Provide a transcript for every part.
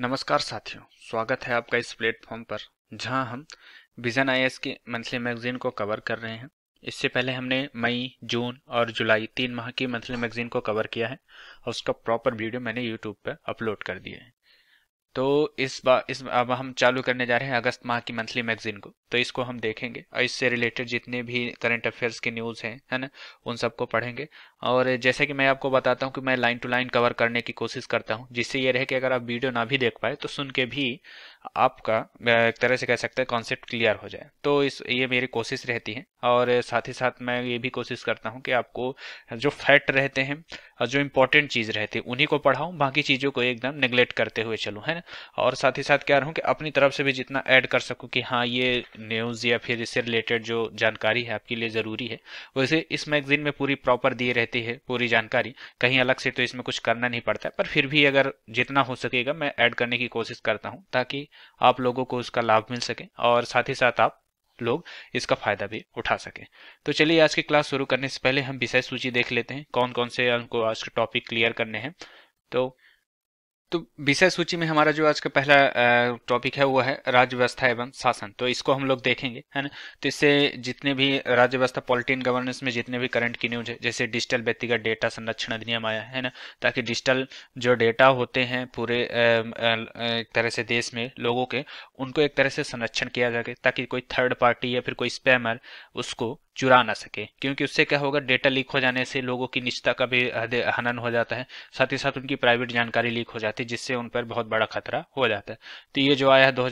नमस्कार साथियों स्वागत है आपका इस प्लेटफॉर्म पर जहां हम विजन आई की मंथली मैगजीन को कवर कर रहे हैं इससे पहले हमने मई जून और जुलाई तीन माह की मंथली मैगजीन को कवर किया है और उसका प्रॉपर वीडियो मैंने यूट्यूब पर अपलोड कर दिया है तो इस बार इस अब हम चालू करने जा रहे हैं अगस्त माह की मंथली मैगजीन को तो इसको हम देखेंगे और इससे रिलेटेड जितने भी करंट अफेयर्स की न्यूज़ हैं है ना उन सबको पढ़ेंगे और जैसे कि मैं आपको बताता हूँ कि मैं लाइन टू लाइन कवर करने की कोशिश करता हूँ जिससे ये रहे कि अगर आप वीडियो ना भी देख पाए तो सुन के भी आपका एक तरह से कह सकते हैं कॉन्सेप्ट क्लियर हो जाए तो इस ये मेरी कोशिश रहती है और साथ ही साथ मैं ये भी कोशिश करता हूँ कि आपको जो फैक्ट रहते हैं और जो इंपॉर्टेंट चीज़ रहती है उन्हीं को पढ़ाऊँ बाकी चीज़ों को एकदम निगलेक्ट करते हुए चलूँ है ना और साथ ही साथ क्या रहूँ कि अपनी तरफ से भी जितना ऐड कर सकूँ कि हाँ ये न्यूज़ या फिर इससे रिलेटेड जो जानकारी है आपके लिए ज़रूरी है वैसे इस मैगजीन में पूरी प्रॉपर दिए रहती रहती है पूरी जानकारी कहीं अलग से तो इसमें कुछ करना नहीं पड़ता पर फिर भी अगर जितना हो सकेगा मैं ऐड करने की कोशिश करता हूँ ताकि आप लोगों को उसका लाभ मिल सके और साथ ही साथ आप लोग इसका फायदा भी उठा सके तो चलिए आज की क्लास शुरू करने से पहले हम विषय सूची देख लेते हैं कौन कौन से हमको आज के टॉपिक क्लियर करने हैं तो तो विषय सूची में हमारा जो आज का पहला टॉपिक है वो है राज्य व्यवस्था एवं शासन तो इसको हम लोग देखेंगे है ना तो इससे जितने भी राज्य व्यवस्था पॉलिटिन गवर्नेंस में जितने भी करंट की न्यूज है जैसे डिजिटल व्यक्तिगत डेटा संरक्षण अधिनियम आया है ना ताकि डिजिटल जो डेटा होते हैं पूरे एक तरह से देश में लोगों के उनको एक तरह से संरक्षण किया जाए ताकि कोई थर्ड पार्टी या फिर कोई स्पैमर उसको चुरा ना सके क्योंकि उससे क्या होगा डेटा लीक हो जाने से लोगों की निजता का भी हनन हो जाता है साथ ही साथ उनकी प्राइवेट जानकारी लीक हो जाती है जिससे उन पर बहुत बड़ा खतरा हो जाता है तो ये जो आया है दो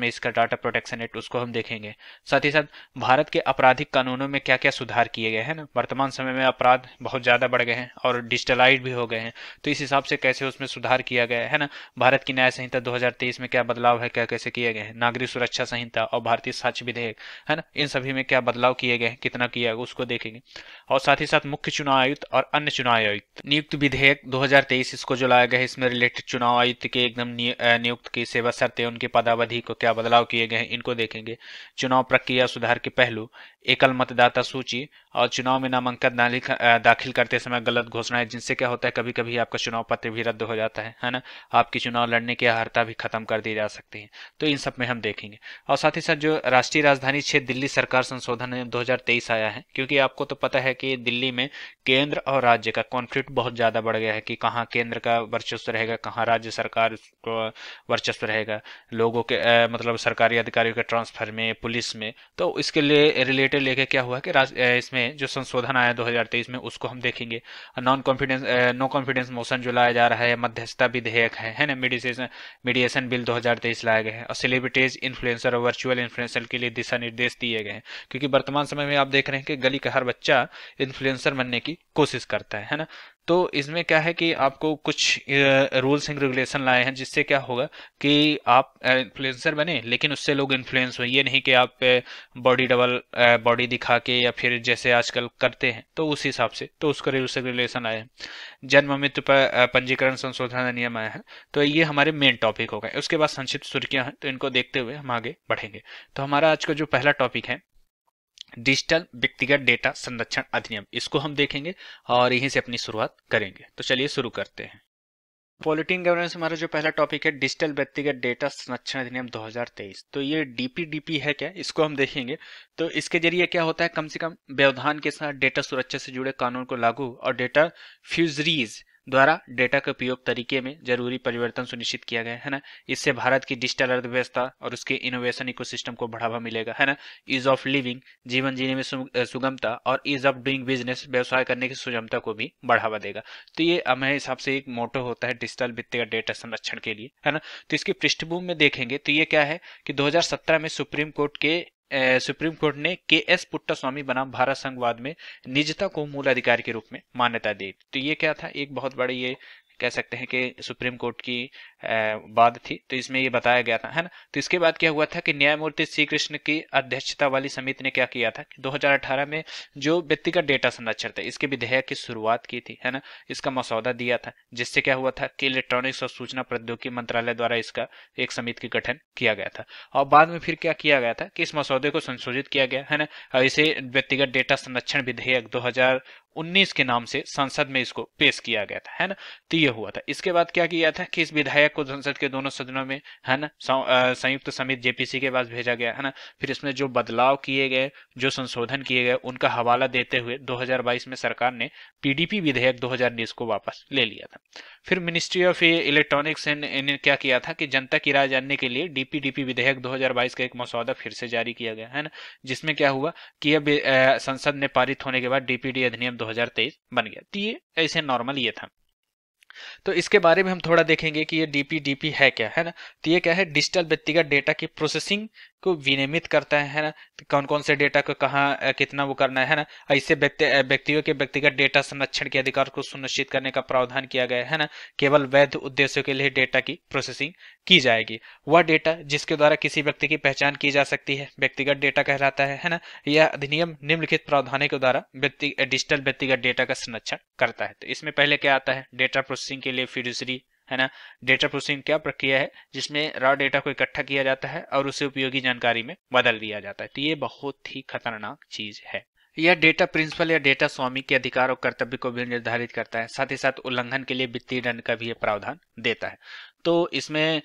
में इसका डाटा प्रोटेक्शन एक्ट उसको हम देखेंगे साथ ही साथ भारत के आपराधिक कानूनों में क्या क्या सुधार किए गए हैं ना वर्तमान समय में अपराध बहुत ज़्यादा बढ़ गए हैं और डिजिटलाइज भी हो गए हैं तो इस हिसाब से कैसे उसमें सुधार किया गया है ना भारत की न्याय संहिता दो में क्या बदलाव है क्या कैसे किए गए हैं नागरिक सुरक्षा संहिता और भारतीय साक्ष्य विधेयक है ना इन सभी में क्या बदलाव किए गए हैं कितना किया है उसको देखेंगे और साथ ही साथ मुख्य चुनाव आयुक्त और अन्य चुनाव आयुक्त नियुक्त विधेयक 2023 इसको जो लाया गया है इसमें रिलेटेड चुनाव आयुक्त के एकदम नियुक्त की सेवा शर्तें उनकी पदावधि को क्या बदलाव किए गए हैं इनको देखेंगे चुनाव प्रक्रिया सुधार के पहलू एकल मतदाता सूची और चुनाव में नामांकन दाखिल करते समय गलत घोषणाएं जिनसे क्या होता है कभी कभी आपका चुनाव पत्र भी रद्द हो जाता है है ना आपकी चुनाव लड़ने की अर्हता भी खत्म कर दी जा सकती है तो इन सब में हम देखेंगे और साथ ही साथ जो राष्ट्रीय राजधानी क्षेत्र दिल्ली सरकार संशोधन दो नोटिस आया है क्योंकि आपको तो पता है कि दिल्ली में केंद्र और राज्य का कॉन्फ्लिक्ट बहुत ज़्यादा बढ़ गया है कि कहाँ केंद्र का वर्चस्व रहेगा कहाँ राज्य सरकार का वर्चस्व रहेगा लोगों के आ, मतलब सरकारी अधिकारियों के ट्रांसफर में पुलिस में तो इसके लिए रिलेटेड लेके क्या हुआ कि इसमें जो संशोधन आया दो में उसको हम देखेंगे non confidence no confidence motion जो लाया जा रहा है मध्यस्थता विधेयक है है ना मीडिएशन मीडिएशन बिल 2023 लाए गए हैं और सेलिब्रिटीज इन्फ्लुएंसर और वर्चुअल इन्फ्लुएंसर के लिए दिशा निर्देश दिए गए हैं क्योंकि वर्तमान समय में आप देख रहे हैं कि गली का हर बच्चा इन्फ्लुएंसर बनने की कोशिश करता है है ना तो इसमें क्या है कि आपको कुछ रूल्स एंड रेगुलेशन लाए हैं जिससे क्या होगा कि आप इन्फ्लुएंसर बने लेकिन उससे लोग इन्फ्लुएंस हुए ये नहीं कि आप बॉडी डबल बॉडी दिखा के या फिर जैसे आजकल करते हैं तो उस हिसाब से तो उसका रूल्स एंड रेगुलेशन आए हैं जन्म मित्र पर पंजीकरण संशोधन अधिनियम आया है तो ये हमारे मेन टॉपिक हो गए उसके बाद संक्षिप्त सुर्खियां हैं तो इनको देखते हुए हम आगे बढ़ेंगे तो हमारा आज का जो पहला टॉपिक है डिजिटल व्यक्तिगत डेटा संरक्षण अधिनियम इसको हम देखेंगे और यहीं से अपनी शुरुआत करेंगे तो चलिए शुरू करते हैं पॉलिटीन गवर्नेंस हमारा जो पहला टॉपिक है डिजिटल व्यक्तिगत डेटा संरक्षण अधिनियम 2023 तो ये डीपीडीपी है क्या इसको हम देखेंगे तो इसके जरिए क्या होता है कम से कम व्यवधान के साथ डेटा सुरक्षा से जुड़े कानून को लागू और डेटा फ्यूजरीज द्वारा डेटा के उपयोग तरीके में जरूरी परिवर्तन सुनिश्चित किया गया है ना इससे भारत की डिजिटल अर्थव्यवस्था और उसके इनोवेशन इकोसिस्टम को बढ़ावा मिलेगा है ना ईज ऑफ लिविंग जीवन जीने में सुगमता और ईज ऑफ डूइंग बिजनेस व्यवसाय करने की सुगमता को भी बढ़ावा देगा तो ये हमारे हिसाब से एक मोटो होता है डिजिटल वित्तीय डेटा संरक्षण के लिए है ना तो इसकी पृष्ठभूमि में देखेंगे तो ये क्या है कि दो में सुप्रीम कोर्ट के सुप्रीम कोर्ट ने के एस पुट्टास्वामी बनाम भारत संघवाद में निजता को मूल अधिकार के रूप में मान्यता दी तो ये क्या था एक बहुत बड़ी ये कह सकते हैं कि सुप्रीम कोर्ट की बाद थी तो इसमें ये बताया गया था है ना तो इसके बाद क्या हुआ था कि न्यायमूर्ति श्री कृष्ण की अध्यक्षता वाली समिति ने क्या किया था कि 2018 में जो व्यक्तिगत डेटा संरक्षण था इसके विधेयक की शुरुआत की थी है ना इसका मसौदा दिया था जिससे क्या हुआ था कि इलेक्ट्रॉनिक्स और सूचना प्रौद्योगिकी मंत्रालय द्वारा इसका एक समिति का गठन किया गया था और बाद में फिर क्या किया गया था कि इस मसौदे को संशोधित किया गया है ना और इसे व्यक्तिगत डेटा संरक्षण विधेयक दो 19 के नाम से संसद में इसको पेश किया गया था है ना तो ये हुआ था इसके बाद क्या किया था कि इस विधेयक ट्रैक को संसद के दोनों सदनों में है ना संयुक्त समिति जेपीसी के पास भेजा गया है ना फिर इसमें जो बदलाव किए गए जो संशोधन किए गए उनका हवाला देते हुए 2022 में सरकार ने पीडीपी विधेयक 2019 को वापस ले लिया था फिर मिनिस्ट्री ऑफ इलेक्ट्रॉनिक्स ने क्या किया था कि जनता की राय जानने के लिए डीपीडीपी विधेयक 2022 का एक मसौदा फिर से जारी किया गया है ना जिसमें क्या हुआ कि अब संसद ने पारित होने के बाद डीपीडी अधिनियम 2023 बन गया तो ये ऐसे नॉर्मल ये था तो इसके बारे में हम थोड़ा देखेंगे कि ये डीपीडीपी है क्या है ना तो ये क्या है डिजिटल व्यक्तिगत डेटा की प्रोसेसिंग को विनियमित करता है, ना कौन कौन से डेटा को कहाँ कितना वो करना है ना ऐसे व्यक्तियों के व्यक्तिगत डेटा संरक्षण के अधिकार को सुनिश्चित करने का प्रावधान किया गया है ना केवल वैध उद्देश्यों के लिए डेटा की प्रोसेसिंग की जाएगी वह डेटा जिसके द्वारा किसी व्यक्ति की पहचान की जा सकती है व्यक्तिगत डेटा कहलाता है है ना यह अधिनियम निम्नलिखित प्रावधानों के द्वारा डिजिटल व्यक्तिगत डेटा का संरक्षण करता है तो इसमें पहले क्या आता है डेटा प्रोसेसिंग के लिए फिर है ना डेटा प्रोसेसिंग क्या प्रक्रिया है जिसमें रॉ डेटा को इकट्ठा किया जाता है और उसे उपयोगी जानकारी में बदल दिया जाता है तो ये बहुत ही खतरनाक चीज है यह डेटा प्रिंसिपल या डेटा स्वामी के अधिकार और कर्तव्य को भी निर्धारित करता है साथ ही साथ उल्लंघन के लिए वित्तीय दंड का भी यह प्रावधान देता है तो इसमें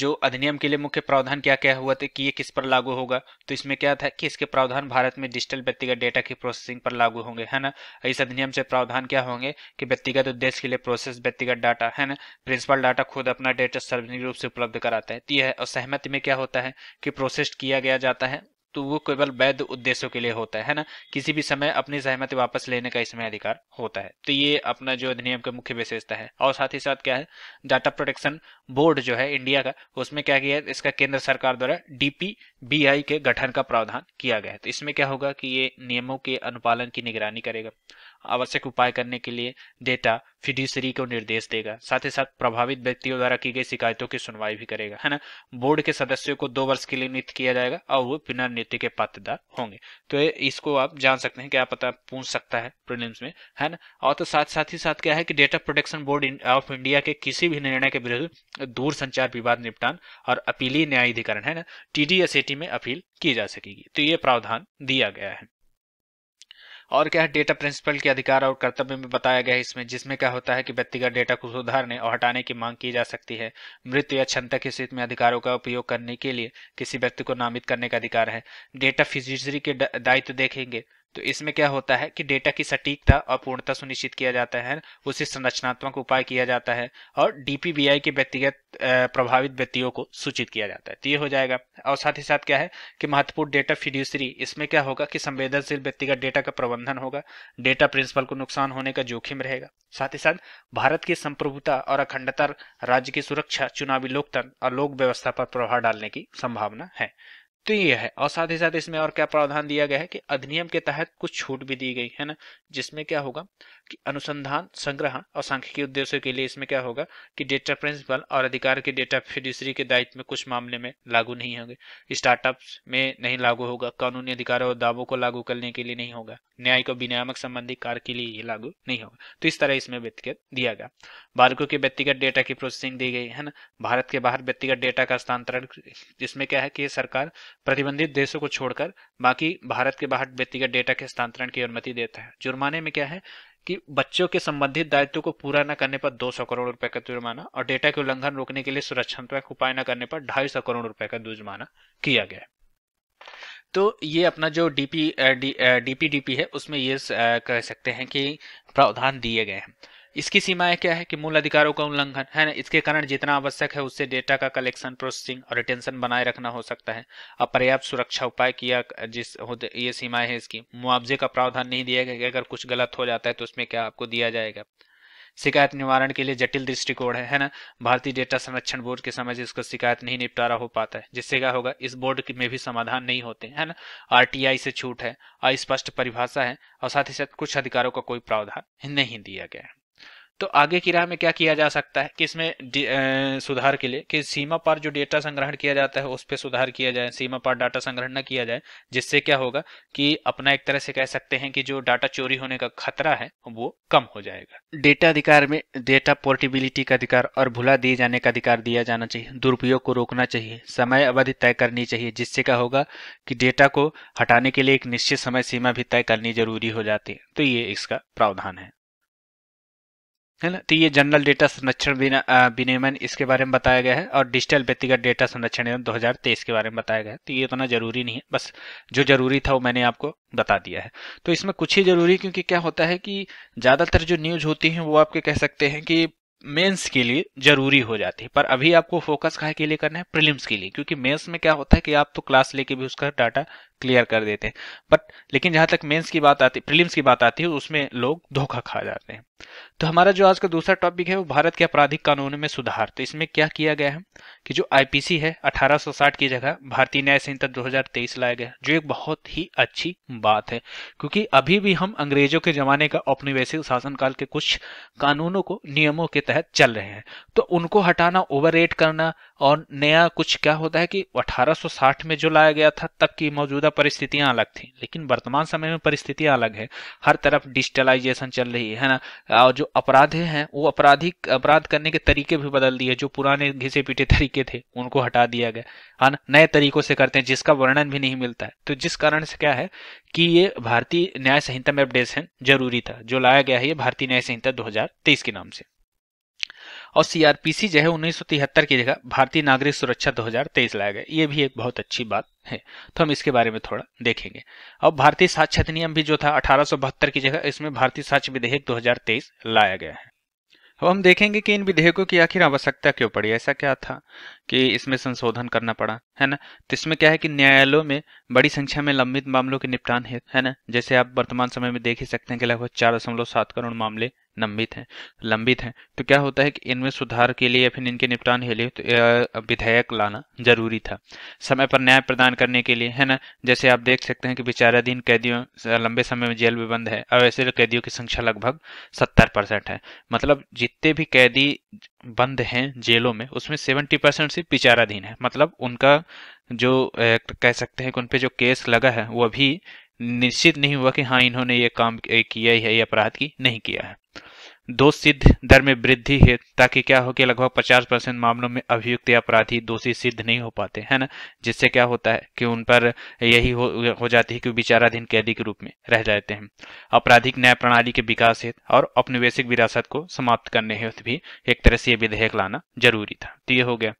जो अधिनियम के लिए मुख्य प्रावधान क्या क्या हुआ था कि ये किस पर लागू होगा तो इसमें क्या था कि इसके प्रावधान भारत में डिजिटल व्यक्तिगत डेटा की प्रोसेसिंग पर लागू होंगे है ना इस अधिनियम से प्रावधान क्या होंगे कि व्यक्तिगत उद्देश्य के लिए प्रोसेस व्यक्तिगत डाटा है ना प्रिंसिपल डाटा खुद अपना डेटा सार्वजनिक रूप से उपलब्ध कराता है तो यह असहमति में क्या होता है कि प्रोसेस किया गया जाता है तो वो केवल वैध उद्देश्यों के लिए होता है ना किसी भी समय अपनी सहमति वापस लेने का इसमें अधिकार होता है तो ये अपना जो अधिनियम का मुख्य विशेषता है और साथ ही साथ क्या है डाटा प्रोटेक्शन बोर्ड जो है इंडिया का उसमें क्या किया है इसका केंद्र सरकार द्वारा डीपीबीआई के गठन का प्रावधान किया गया है तो इसमें क्या होगा कि ये नियमों के अनुपालन की निगरानी करेगा आवश्यक उपाय करने के लिए डेटा फिडिशरी को निर्देश देगा साथ ही साथ प्रभावित व्यक्तियों द्वारा की गई शिकायतों की सुनवाई भी करेगा है ना बोर्ड के सदस्यों को दो वर्ष के लिए नियुक्त किया जाएगा और वो पुनर्नियुक्ति के पात्रदार होंगे तो इसको आप जान सकते हैं क्या पता पूछ सकता है प्रिलिम्स में है ना और तो साथ साथ ही साथ क्या है कि data protection board of India के किसी भी निर्णय के विरुद्ध दूर संचार विवाद निपटान और अपीलीय न्यायाधिकरण है ना टी में अपील की जा सकेगी तो ये प्रावधान दिया गया है और क्या है डेटा प्रिंसिपल के अधिकार और कर्तव्य में बताया गया है इसमें जिसमें क्या होता है कि व्यक्तिगत डेटा को सुधारने और हटाने की मांग की जा सकती है मृत्यु या क्षमता की स्थिति में अधिकारों का उपयोग करने के लिए किसी व्यक्ति को नामित करने का अधिकार है डेटा फिजिशरी के दायित्व देखेंगे तो इसमें क्या होता है कि डेटा की सटीकता और पूर्णता सुनिश्चित किया जाता है उसे संरचनात्मक उपाय किया जाता है और डीपीबीआई के व्यक्तिगत प्रभावित व्यक्तियों को सूचित किया जाता है तो ये हो जाएगा और साथ ही साथ क्या है कि महत्वपूर्ण डेटा फिड्यूसरी इसमें क्या होगा कि संवेदनशील व्यक्तिगत डेटा का प्रबंधन होगा डेटा प्रिंसिपल को नुकसान होने का जोखिम रहेगा साथ ही साथ भारत की संप्रभुता और अखंडता राज्य की सुरक्षा चुनावी लोकतंत्र और लोक व्यवस्था पर प्रभाव डालने की संभावना है तो ये है और साथ ही साथ इसमें और क्या प्रावधान दिया गया है कि अधिनियम के तहत कुछ छूट भी दी गई है ना जिसमें क्या होगा अनुसंधान संग्रहण और सांख्यिकी उद्देश्यों के लिए इसमें क्या होगा कि डेटा प्रिंसिपल और अधिकार के डेटा फिडिशरी के दायित्व में कुछ मामले में लागू नहीं होंगे स्टार्टअप्स में नहीं लागू होगा कानूनी अधिकारों और दावों को लागू करने के लिए नहीं होगा न्याय को विनियामक संबंधी कार्य के लिए लागू नहीं होगा तो इस तरह इसमें व्यक्तिगत दिया गया बालकों के व्यक्तिगत डेटा की प्रोसेसिंग दी गई है ना भारत के बाहर व्यक्तिगत डेटा का स्थानांतरण इसमें क्या है कि सरकार प्रतिबंधित देशों को छोड़कर बाकी भारत के बाहर व्यक्तिगत डेटा के हस्तांतरण की अनुमति देता है जुर्माने में क्या है कि बच्चों के संबंधित दायित्व को पूरा न करने पर 200 करोड़ रुपए का जुर्माना और डेटा के उल्लंघन रोकने के लिए सुरक्षात्मक उपाय न करने पर सौ करोड़ रुपए का जुर्माना किया गया तो ये अपना जो डीपी डीपीडीपी है उसमें ये कह सकते हैं कि प्रावधान दिए गए हैं इसकी सीमाएं क्या है कि मूल अधिकारों का उल्लंघन है ना इसके कारण जितना आवश्यक है उससे डेटा का कलेक्शन प्रोसेसिंग और रिटेंशन बनाए रखना हो सकता है अपर्याप्त सुरक्षा उपाय किया जिस ये सीमाएं हैं इसकी मुआवजे का प्रावधान नहीं दिया गया कि अगर कुछ गलत हो जाता है तो उसमें क्या आपको दिया जाएगा शिकायत निवारण के लिए जटिल दृष्टिकोण है है ना भारतीय डेटा संरक्षण बोर्ड के समय से इसको शिकायत नहीं निपटारा हो पाता है जिससे क्या होगा इस बोर्ड में भी समाधान नहीं होते है ना आरटीआई से छूट है अस्पष्ट परिभाषा है और साथ ही साथ कुछ अधिकारों का कोई प्रावधान नहीं दिया गया है तो आगे की राह में क्या किया जा सकता है कि इसमें सुधार के लिए कि सीमा पर जो डेटा संग्रहण किया जाता है उस पर सुधार किया जाए सीमा पर डाटा संग्रहण न किया जाए जिससे क्या होगा कि अपना एक तरह से कह सकते हैं कि जो डाटा चोरी होने का खतरा है वो कम हो जाएगा डेटा अधिकार में डेटा पोर्टेबिलिटी का अधिकार और भुला दिए जाने का अधिकार दिया जाना चाहिए दुरुपयोग को रोकना चाहिए समय अवधि तय करनी चाहिए जिससे क्या होगा कि डेटा को हटाने के लिए एक निश्चित समय सीमा भी तय करनी जरूरी हो जाती है तो ये इसका प्रावधान है है ना तो ये जनरल डेटा संरक्षण विनियमन इसके बारे में बताया गया है और डिजिटल व्यक्तिगत डेटा संरक्षण नियम 2023 के बारे में बताया गया है तो ये इतना जरूरी नहीं है बस जो जरूरी था वो मैंने आपको बता दिया है तो इसमें कुछ ही जरूरी क्योंकि क्या होता है कि ज़्यादातर जो न्यूज होती है वो आपके कह सकते हैं कि मेंस के लिए जरूरी हो जाती है पर अभी आपको फोकस कहा के लिए करना है प्रीलिम्स के लिए क्योंकि मेंस में क्या होता है कि आप तो क्लास लेके भी उसका डाटा क्लियर कर देते हैं बट लेकिन जहां तक मेंस की बात आती प्रीलिम्स की बात आती है उसमें लोग धोखा खा जाते हैं तो हमारा जो आज का दूसरा टॉपिक है वो भारत के आपराधिक कानून में सुधार तो इसमें क्या किया गया है कि जो आईपीसी है 1860 की जगह भारतीय न्याय संहिता 2023 लाया गया जो एक बहुत ही अच्छी बात है क्योंकि अभी भी हम अंग्रेजों के जमाने का औपनिवेशिक शासनकाल के कुछ कानूनों को नियमों के तहत चल रहे हैं तो उनको हटाना ओवर करना और नया कुछ क्या होता है कि अठारह में जो लाया गया था तब की मौजूदा परिस्थितियां अलग थी लेकिन वर्तमान समय में परिस्थितियां अलग है हर तरफ डिजिटलाइजेशन चल रही है ना और जो अपराध हैं वो अपराधिक अपराध करने के तरीके भी बदल दिए जो पुराने घिसे पीटे तरीके थे उनको हटा दिया गया है हाँ ना नए तरीकों से करते हैं जिसका वर्णन भी नहीं मिलता है तो जिस कारण से क्या है कि ये भारतीय न्याय संहिता में अपडेशन जरूरी था जो लाया गया है ये भारतीय न्याय संहिता दो के नाम से और सीआरपीसी जो है उन्नीस की जगह भारतीय नागरिक सुरक्षा 2023 लाया गया ये भी एक बहुत अच्छी बात है तो हम इसके बारे में थोड़ा देखेंगे अब भारतीय साक्ष्य अधिनियम भी जो था अठारह की जगह इसमें भारतीय साक्ष्य विधेयक दो लाया गया है अब हम देखेंगे कि इन विधेयकों की आखिर आवश्यकता क्यों पड़ी ऐसा क्या था कि इसमें संशोधन करना पड़ा है ना तो इसमें क्या है कि न्यायालयों में बड़ी संख्या में लंबित मामलों के निपटान है है ना जैसे आप वर्तमान समय में देख ही सकते हैं कि लगभग चार दशमलव सात करोड़ मामले लंबित हैं लंबित हैं तो क्या होता है कि इनमें सुधार के लिए या फिर इनके निपटान के लिए तो विधेयक लाना जरूरी था समय पर न्याय प्रदान करने के लिए है ना जैसे आप देख सकते हैं कि विचाराधीन कैदियों लंबे समय में जेल में बंद है और ऐसे कैदियों की संख्या लगभग सत्तर परसेंट है मतलब जितने भी कैदी बंद हैं जेलों में उसमें सेवेंटी परसेंट सिर्फ विचाराधीन है मतलब उनका जो कह सकते हैं कि उन पर जो केस लगा है वो अभी निश्चित नहीं हुआ कि हाँ इन्होंने ये काम किया है या अपराध की नहीं किया है दो सिद्ध दर में वृद्धि है ताकि क्या हो कि लगभग 50 परसेंट मामलों में अभियुक्त या अपराधी दोषी सिद्ध नहीं हो पाते है ना जिससे क्या होता है कि उन पर यही हो, हो जाती है कि विचाराधीन कैदी के रूप में रह जाते हैं आपराधिक न्याय प्रणाली के विकास हेतु और औपनिवेशिक विरासत को समाप्त करने हेतु भी एक तरह से यह विधेयक लाना जरूरी था तो ये हो गया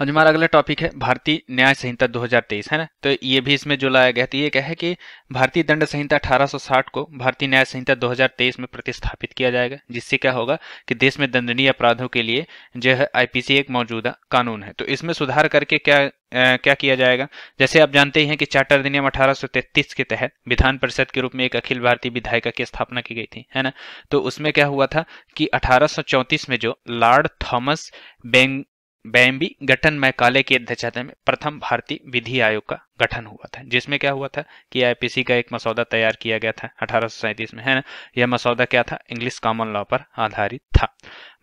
और हमारा अगला टॉपिक है भारतीय न्याय संहिता 2023 है ना तो ये भी इसमें जो लाया गया तो ये क्या है कि भारतीय दंड संहिता 1860 को भारतीय न्याय संहिता 2023 में प्रतिस्थापित किया जाएगा जिससे क्या होगा कि देश में दंडनीय अपराधों के लिए जो है आईपीसी एक मौजूदा कानून है तो इसमें सुधार करके क्या आ, क्या किया जाएगा जैसे आप जानते ही हैं कि चार्टर अधिनियम 1833 के तहत विधान परिषद के रूप में एक अखिल भारतीय विधायिका की स्थापना की गई थी है ना तो उसमें क्या हुआ था कि 1834 में जो लॉर्ड थॉमस बेंग बैम्बी गठन मैकाले काले की अध्यक्षता में प्रथम भारतीय विधि आयोग का गठन हुआ था जिसमें क्या हुआ था कि आईपीसी का एक मसौदा तैयार किया गया था अठारह में है ना यह मसौदा क्या था इंग्लिश कॉमन लॉ पर आधारित था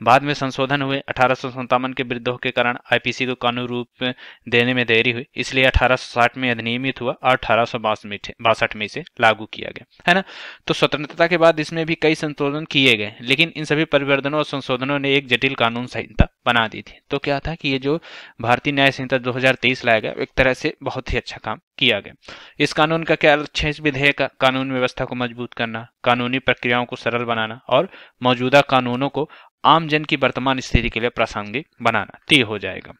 बाद में संशोधन हुए अठारह के विद्रोह के कारण आईपीसी को कानून रूप देने में देरी हुई इसलिए 1860 में अधिनियमित हुआ और अठारह में इसे लागू किया गया है ना तो स्वतंत्रता के बाद इसमें भी कई संशोधन किए गए लेकिन इन सभी परिवर्तनों और संशोधनों ने एक जटिल कानून संहिता बना दी थी तो क्या था कि ये जो भारतीय न्याय संहिता दो लाया गया एक तरह से बहुत ही अच्छा काम किया गया इस कानून का क्या लक्ष्य इस विधेयक का कानून व्यवस्था को मजबूत करना कानूनी प्रक्रियाओं को सरल बनाना और मौजूदा कानूनों को आमजन की वर्तमान स्थिति के लिए प्रासंगिक बनाना तय हो जाएगा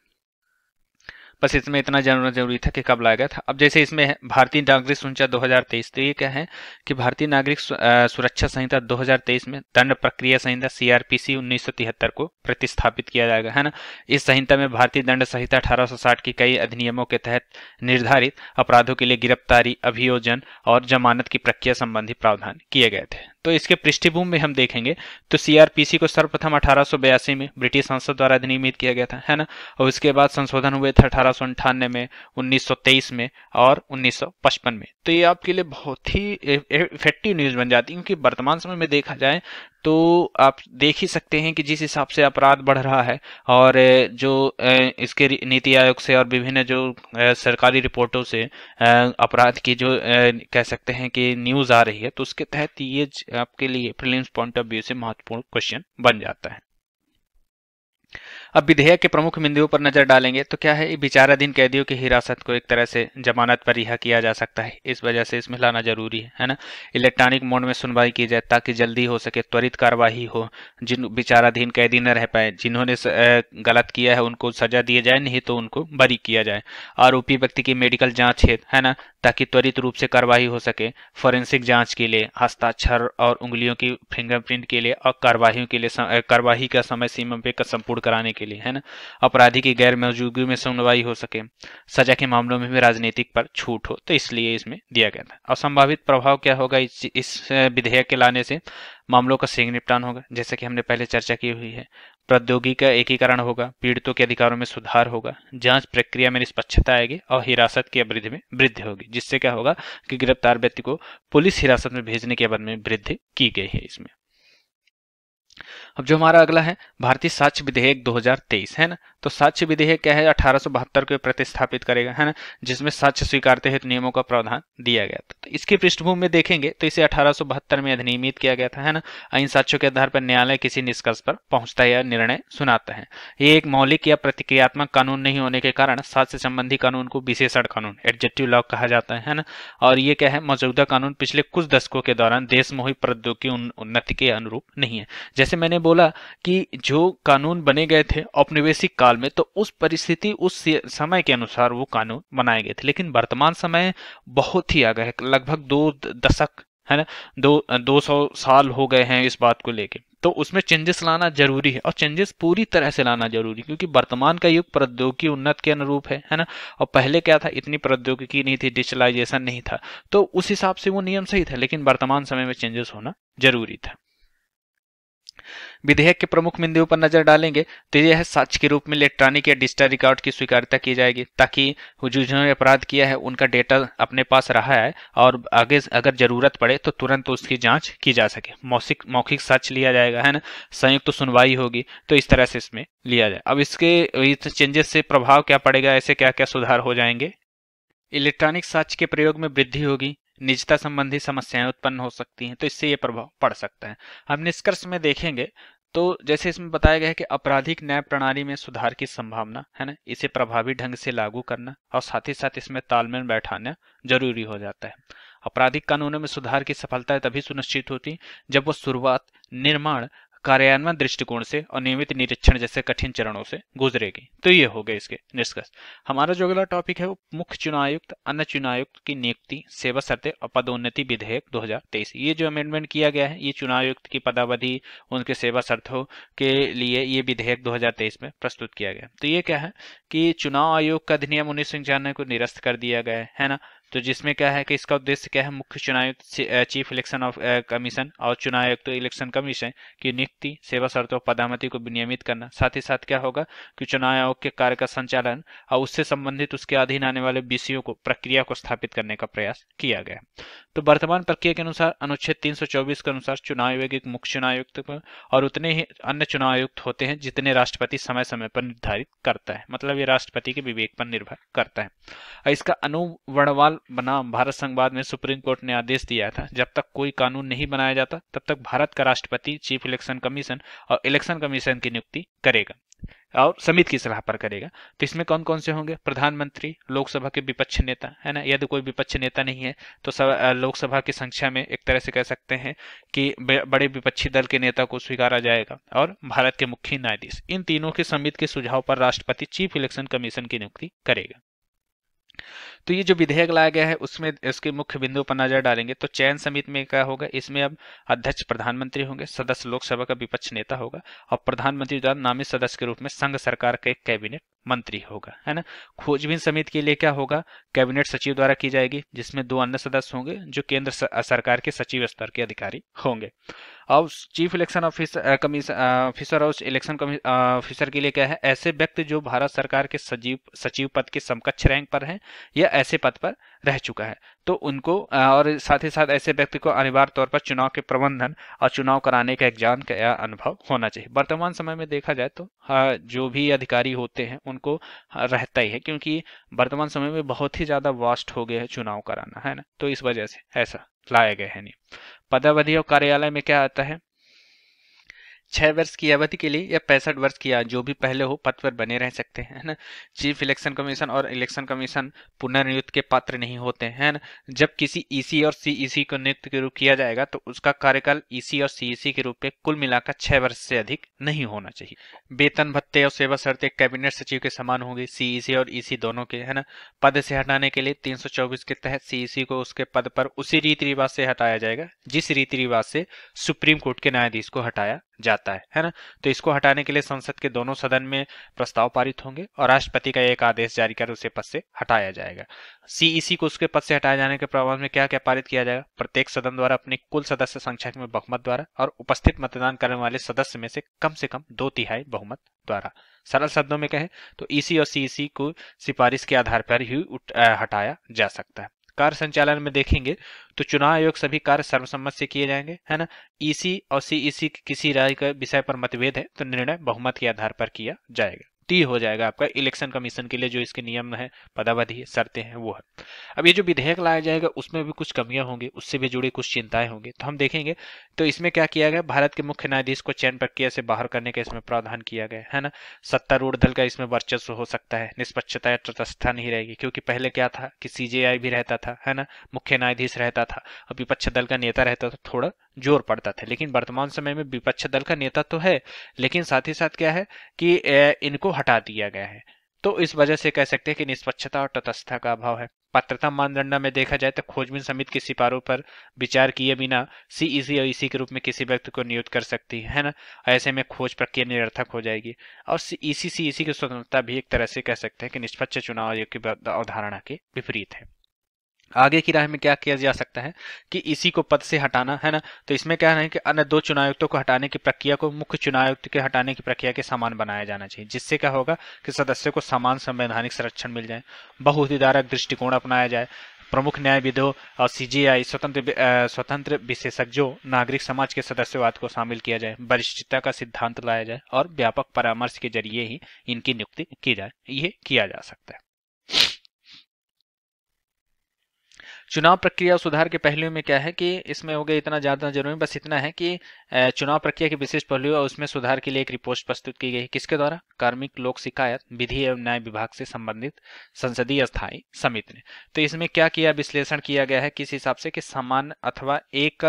बस इसमें इतना जानना जरूरी था कि कब लाया गया था अब जैसे इसमें भारतीय नागरिक हजार तेईस तो ये क्या है कि भारतीय नागरिक सुरक्षा संहिता 2023 में दंड प्रक्रिया संहिता सीआरपीसी 1973 को प्रतिस्थापित किया जाएगा है ना इस संहिता में भारतीय दंड संहिता अठारह की कई अधिनियमों के तहत निर्धारित अपराधों के लिए गिरफ्तारी अभियोजन और जमानत की प्रक्रिया संबंधी प्रावधान किए गए थे तो इसके पृष्ठभूमि में हम देखेंगे तो सीआरपीसी को सर्वप्रथम अठारह में ब्रिटिश संसद द्वारा अधिनियमित किया गया था है ना और उसके बाद संशोधन हुए थे अठारह में 1923 में और 1955 में तो ये आपके लिए बहुत ही इफेक्टिव न्यूज बन जाती है क्योंकि वर्तमान समय में देखा जाए तो आप देख ही सकते हैं कि जिस हिसाब से अपराध बढ़ रहा है और जो इसके नीति आयोग से और विभिन्न जो सरकारी रिपोर्टों से अपराध की जो कह सकते हैं कि न्यूज आ रही है तो उसके तहत ये आपके लिए प्रिलिम्स पॉइंट ऑफ व्यू से महत्वपूर्ण क्वेश्चन बन जाता है अब विधेयक के प्रमुख बिंदुओं पर नजर डालेंगे तो क्या है विचाराधीन कैदियों की हिरासत को एक तरह से जमानत पर रिहा किया जा सकता है इस वजह से इसमें लाना जरूरी है है ना इलेक्ट्रॉनिक मोड में सुनवाई की जाए ताकि जल्दी हो सके त्वरित कार्रवाई हो जिन विचाराधीन कैदी न रह पाए जिन्होंने गलत किया है उनको सजा दिया जाए नहीं तो उनको बरी किया जाए आरोपी व्यक्ति की मेडिकल जाँच है ना ताकि त्वरित रूप से कार्रवाई हो सके फोरेंसिक जांच के लिए हस्ताक्षर और उंगलियों की फिंगरप्रिंट के लिए और कार्रवाई के लिए कार्रवाई का समय सीमा पे संपूर्ण कराने के लिए है ना अपराधी की गैर मौजूदगी में सुनवाई हो सके सजा के मामलों में भी राजनीतिक पर छूट हो तो इसलिए इसमें दिया गया था और संभावित प्रभाव क्या होगा इस, इस विधेयक के लाने से मामलों का शीघ्र निपटान होगा जैसे कि हमने पहले चर्चा की हुई है प्रौद्योगिकी का एकीकरण होगा पीड़ितों के अधिकारों में सुधार होगा जांच प्रक्रिया में निष्पक्षता आएगी और हिरासत की अवृद्धि में वृद्धि होगी जिससे क्या होगा कि गिरफ्तार व्यक्ति को पुलिस हिरासत में भेजने के अवध में वृद्धि की गई है इसमें अब जो हमारा अगला है भारतीय साक्ष्य विधेयक 2023 है ना तो साक्ष्य विधेयक क्या है अठारह को प्रतिस्थापित करेगा है ना जिसमें साक्ष्य स्वीकारते हित नियमों का प्रावधान दिया गया था तो इसकी पृष्ठभूमि में देखेंगे तो इसे अठारह में अधिनियमित किया गया था है ना इन साक्ष्यों के आधार पर न्यायालय किसी निष्कर्ष पर पहुंचता है या निर्णय सुनाता है ये एक मौलिक या प्रतिक्रियात्मक कानून नहीं होने के कारण साक्ष्य संबंधी कानून को विशेषण कानून एडजेक्टिव लॉ कहा जाता है ना और ये क्या है मौजूदा कानून पिछले कुछ दशकों के दौरान देश में हुई प्रौद्योगिकी उन्नति के अनुरूप नहीं है जैसे मैंने बोला कि जो कानून बने गए थे औपनिवेशिक काल में तो उस परिस्थिति उस समय के अनुसार वो कानून बनाए गए थे लेकिन वर्तमान समय बहुत ही आगे है लगभग दो दशक है ना दो दो सौ साल हो गए हैं इस बात को लेके तो उसमें चेंजेस लाना जरूरी है और चेंजेस पूरी तरह से लाना जरूरी क्योंकि वर्तमान का युग प्रौद्योगिकी उन्नत के अनुरूप है है ना और पहले क्या था इतनी प्रौद्योगिकी नहीं थी डिजिटलाइजेशन नहीं था तो उस हिसाब से वो नियम सही था लेकिन वर्तमान समय में चेंजेस होना जरूरी था विधेयक के प्रमुख बिंदुओं पर नजर डालेंगे तो यह है के रूप में इलेक्ट्रॉनिक या डिजिटल रिकॉर्ड की स्वीकारिता की जाएगी ताकि जिन्होंने अपराध किया है उनका डेटा अपने पास रहा है और आगे अगर जरूरत पड़े तो तुरंत उसकी जाँच की जा सके मौसिक मौखिक साक्ष लिया जाएगा है ना संयुक्त तो सुनवाई होगी तो इस तरह से इसमें लिया जाए अब इसके इस चेंजेस से प्रभाव क्या पड़ेगा ऐसे क्या क्या सुधार हो जाएंगे इलेक्ट्रॉनिक साक्ष के प्रयोग में वृद्धि होगी निजता संबंधी समस्याएं उत्पन्न हो सकती हैं तो इससे ये प्रभाव पड़ सकता है हम निष्कर्ष में देखेंगे तो जैसे इसमें बताया गया है कि आपराधिक न्याय प्रणाली में सुधार की संभावना है ना इसे प्रभावी ढंग से लागू करना और साथ ही साथ इसमें तालमेल बैठाना जरूरी हो जाता है आपराधिक कानूनों में सुधार की सफलता तभी सुनिश्चित होती जब वो शुरुआत निर्माण कार्यान्वयन दृष्टिकोण से और नियमित निरीक्षण जैसे कठिन चरणों से गुजरेगी तो ये हो गए इसके निष्कर्ष हमारा जो अगला टॉपिक है वो मुख्य चुनायुक्त अन्य चुनायुक्त की नियुक्ति सेवा शर्तें और पदोन्नति विधेयक 2023 ये जो अमेंडमेंट किया गया है ये चुनायुक्त की पदावधि उनके सेवा शर्तों के लिए ये विधेयक दो में प्रस्तुत किया गया तो ये क्या है कि चुनाव आयोग का अधिनियम उन्नीस को निरस्त कर दिया गया है ना तो जिसमें क्या है कि इसका उद्देश्य क्या है मुख्य चुनाव चीफ इलेक्शन ऑफ कमीशन और चुनाव आयुक्त इलेक्शन कमीशन की नियुक्ति सेवा शर्तों पदामति को विनियमित करना साथ ही साथ क्या होगा कि चुनाव आयोग के कार्य का संचालन और उससे संबंधित उसके अधीन आने वाले बीसीओ को प्रक्रिया को स्थापित करने का प्रयास किया गया तो वर्तमान प्रक्रिया के अनुसार अनुच्छेद तीन के अनुसार चुनाव आयोग एक मुख्य चुनाव आयुक्त और उतने ही अन्य चुनाव आयुक्त होते हैं जितने राष्ट्रपति समय समय पर निर्धारित करता है मतलब ये राष्ट्रपति के विवेक पर निर्भर करता है इसका अनुवर्णवाल बनाम भारत संघवाद में सुप्रीम कोर्ट ने आदेश दिया था जब तक कोई कानून नहीं बनाया जाता तब तक भारत का राष्ट्रपति चीफ इलेक्शन कमीशन और इलेक्शन कमीशन की नियुक्ति करेगा और समिति की सलाह पर करेगा तो इसमें कौन कौन से होंगे प्रधानमंत्री लोकसभा के विपक्ष नेता है ना यदि कोई विपक्ष नेता नहीं है तो लोकसभा की संख्या में एक तरह से कह सकते हैं कि बड़े विपक्षी दल के नेता को स्वीकारा जाएगा और भारत के मुख्य न्यायाधीश इन तीनों के समिति के सुझाव पर राष्ट्रपति चीफ इलेक्शन कमीशन की नियुक्ति करेगा तो ये जो विधेयक लाया गया है उसमें इसके मुख्य बिंदु पर नजर डालेंगे तो चयन समिति में क्या होगा इसमें अब अध्यक्ष प्रधानमंत्री होंगे सदस्य लोकसभा का विपक्ष नेता होगा और प्रधानमंत्री द्वारा नामित सदस्य के रूप में संघ सरकार का एक कैबिनेट मंत्री होगा है ना खोजबीन समिति के लिए क्या होगा कैबिनेट सचिव द्वारा की जाएगी जिसमें दो अन्य सदस्य होंगे जो केंद्र सरकार के सचिव स्तर के अधिकारी होंगे और चीफ इलेक्शन ऑफिसर ऑफिसर और इलेक्शन ऑफिसर के लिए क्या है ऐसे व्यक्ति जो भारत सरकार के सचिव सचिव पद के समकक्ष रैंक पर हैं या ऐसे पद पर रह चुका है तो उनको और साथ ही साथ ऐसे व्यक्ति को अनिवार्य तौर पर चुनाव के प्रबंधन और चुनाव कराने का एग्जाम का अनुभव होना चाहिए वर्तमान समय में देखा जाए तो जो भी अधिकारी होते हैं उनको रहता ही है क्योंकि वर्तमान समय में बहुत ही ज़्यादा वास्ट हो गया है चुनाव कराना है ना तो इस वजह से ऐसा लाया गया है नहीं पदावधि और कार्यालय में क्या आता है छह वर्ष की अवधि के लिए या पैंसठ वर्ष की जो भी पहले हो पद पर बने रह सकते हैं ना चीफ इलेक्शन कमीशन और इलेक्शन कमीशन पुनर्नियुक्त के पात्र नहीं होते हैं ना जब किसी ईसी और सीईसी को नियुक्त के रूप किया जाएगा तो उसका कार्यकाल ईसी और सीईसी के रूप में कुल मिलाकर छह वर्ष से अधिक नहीं होना चाहिए वेतन भत्ते और सेवा शर्तें कैबिनेट सचिव के समान होंगे सीईसी और ईसी दोनों के है ना पद से हटाने के लिए तीन के तहत सीईसी को उसके पद पर उसी रीति रिवाज से हटाया जाएगा जिस रीति रिवाज से सुप्रीम कोर्ट के न्यायाधीश को हटाया जाता है है ना तो इसको हटाने के लिए संसद के दोनों सदन में प्रस्ताव पारित होंगे और राष्ट्रपति का एक आदेश जारी कर उसे पद से हटाया जाएगा सीईसी e को उसके पद से हटाए जाने के प्रभाव में क्या क्या पारित किया जाएगा प्रत्येक सदन द्वारा अपने कुल सदस्य संख्या में बहुमत द्वारा और उपस्थित मतदान करने वाले सदस्य में से कम से कम दो तिहाई बहुमत द्वारा सरल शब्दों में कहें तो ईसी e और सीईसी e को सिफारिश के आधार पर ही हटाया जा सकता है कार्य संचालन में देखेंगे तो चुनाव आयोग सभी कार्य सर्वसम्मत से किए जाएंगे है ना ईसी e और सीईसी e किसी राय के विषय पर मतभेद है तो निर्णय बहुमत के आधार पर किया जाएगा टी हो जाएगा आपका इलेक्शन कमीशन के लिए जो इसके नियम है पदावधि शर्तें हैं वो है अब ये जो विधेयक लाया जाएगा उसमें भी कुछ कमियां होंगी उससे भी जुड़ी कुछ चिंताएं होंगी तो हम देखेंगे तो इसमें क्या किया गया भारत के मुख्य न्यायाधीश को चयन प्रक्रिया से बाहर करने का इसमें प्रावधान किया गया है ना सत्तारूढ़ दल का इसमें वर्चस्व हो सकता है निष्पक्षता या तटस्थता नहीं रहेगी क्योंकि पहले क्या था कि सीजेआई भी रहता था है ना मुख्य न्यायाधीश रहता था और विपक्ष दल का नेता रहता था थोड़ा जोर पड़ता था लेकिन वर्तमान समय में विपक्ष दल का नेता तो है लेकिन साथ ही साथ क्या है कि इनको हटा दिया गया है तो इस वजह से कह सकते हैं कि निष्पक्षता और तटस्थता का अभाव है पात्रता मानदंड में देखा जाए तो खोजबीन समिति के सिपारों पर विचार किए बिना सीईसी e और ईसी e के रूप में किसी व्यक्ति को नियुक्त कर सकती है, ना ऐसे में खोज प्रक्रिया निरर्थक हो जाएगी और सीईसी सीईसी e की स्वतंत्रता भी एक तरह से कह सकते हैं कि निष्पक्ष चुनाव आयोग की अवधारणा के विपरीत है आगे की राह में क्या किया जा सकता है कि इसी को पद से हटाना है ना तो इसमें क्या है कि अन्य दो चुनायुक्तों को हटाने की प्रक्रिया को मुख्य चुनायुक्त के हटाने की प्रक्रिया के समान बनाया जाना चाहिए जिससे क्या होगा कि सदस्यों को समान संवैधानिक संरक्षण मिल जाए बहुधिदारक दृष्टिकोण अपनाया जाए प्रमुख न्यायविदों और सीजीआई स्वतंत्र स्वतंत्र विशेषज्ञों नागरिक समाज के सदस्यवाद को शामिल किया जाए वरिष्ठता का सिद्धांत लाया जाए और व्यापक परामर्श के जरिए ही इनकी नियुक्ति की जाए ये किया जा सकता है चुनाव प्रक्रिया सुधार के पहलुओं में क्या है कि इसमें हो गया इतना ज़्यादा जरूरी बस इतना है कि चुनाव प्रक्रिया के विशेष पहलुओं और उसमें सुधार के लिए एक रिपोर्ट प्रस्तुत की गई किसके द्वारा कार्मिक लोक शिकायत विधि एवं न्याय विभाग से संबंधित संसदीय स्थायी समिति ने तो इसमें क्या किया विश्लेषण किया गया है किस हिसाब से कि समान अथवा एक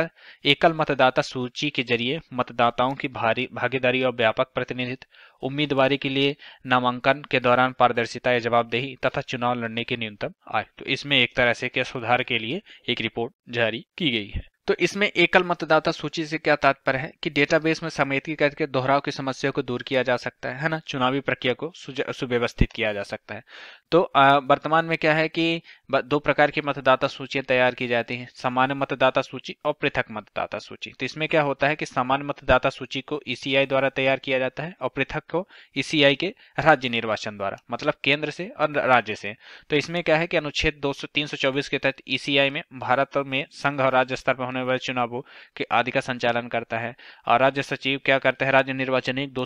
एकल मतदाता सूची के जरिए मतदाताओं की भारी भागीदारी और व्यापक प्रतिनिधित्व उम्मीदवारी के लिए नामांकन के दौरान पारदर्शिता या जवाबदेही तथा चुनाव लड़ने के न्यूनतम आय तो इसमें एक तरह से क्या सुधार के लिए एक रिपोर्ट जारी की गई है तो इसमें एकल मतदाता सूची से क्या तात्पर्य है कि डेटाबेस में समेती करके दोहराव की समस्या को दूर किया जा सकता है है ना चुनावी प्रक्रिया को सुव्यवस्थित किया जा सकता है तो वर्तमान में क्या है कि दो प्रकार की मतदाता सूचियां तैयार की जाती हैं सामान्य मतदाता सूची और पृथक मतदाता सूची तो इसमें क्या होता है कि सामान्य मतदाता सूची को ईसीआई e द्वारा तैयार किया जाता है और पृथक को ईसीआई e के राज्य निर्वाचन द्वारा मतलब केंद्र से और राज्य से तो इसमें क्या है कि अनुच्छेद दो सौ के तहत ईसीआई e में भारत में संघ और राज्य स्तर पर होने वह चुनावों के आदि का संचालन करता है और राज्य सचिव क्या करते हैं राज्य निर्वाचन दो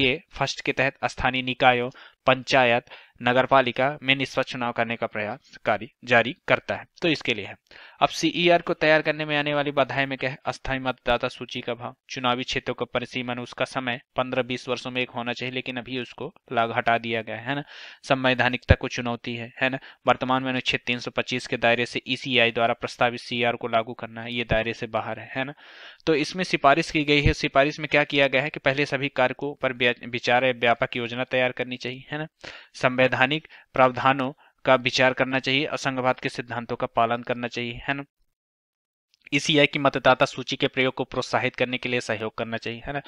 के फर्स्ट के तहत स्थानीय निकायों पंचायत नगर पालिका में निष्पक्ष चुनाव करने का प्रयास कार्य जारी करता है तो इसके लिए है अब सीईआर e को तैयार करने में आने वाली बाधाएं में क्या है अस्थायी मतदाता सूची का भाव चुनावी क्षेत्रों का परिसीमन उसका समय 15-20 वर्षों में एक होना चाहिए लेकिन अभी उसको लाग हटा दिया गया है ना संवैधानिकता को चुनौती है है ना वर्तमान में अनुच्छेद तीन के दायरे से ईसीआई e द्वारा प्रस्तावित सी e को लागू करना है ये दायरे से बाहर है है ना तो इसमें सिफारिश की गई है सिफारिश में क्या किया गया है कि पहले सभी कार्यको पर विचार व्यापक योजना तैयार करनी चाहिए है ना संवैधानिक प्रावधानों का विचार करना चाहिए असंघवाद के सिद्धांतों का पालन करना चाहिए है ना इसी है कि मतदाता सूची के प्रयोग को प्रोत्साहित करने के लिए सहयोग करना चाहिए है ना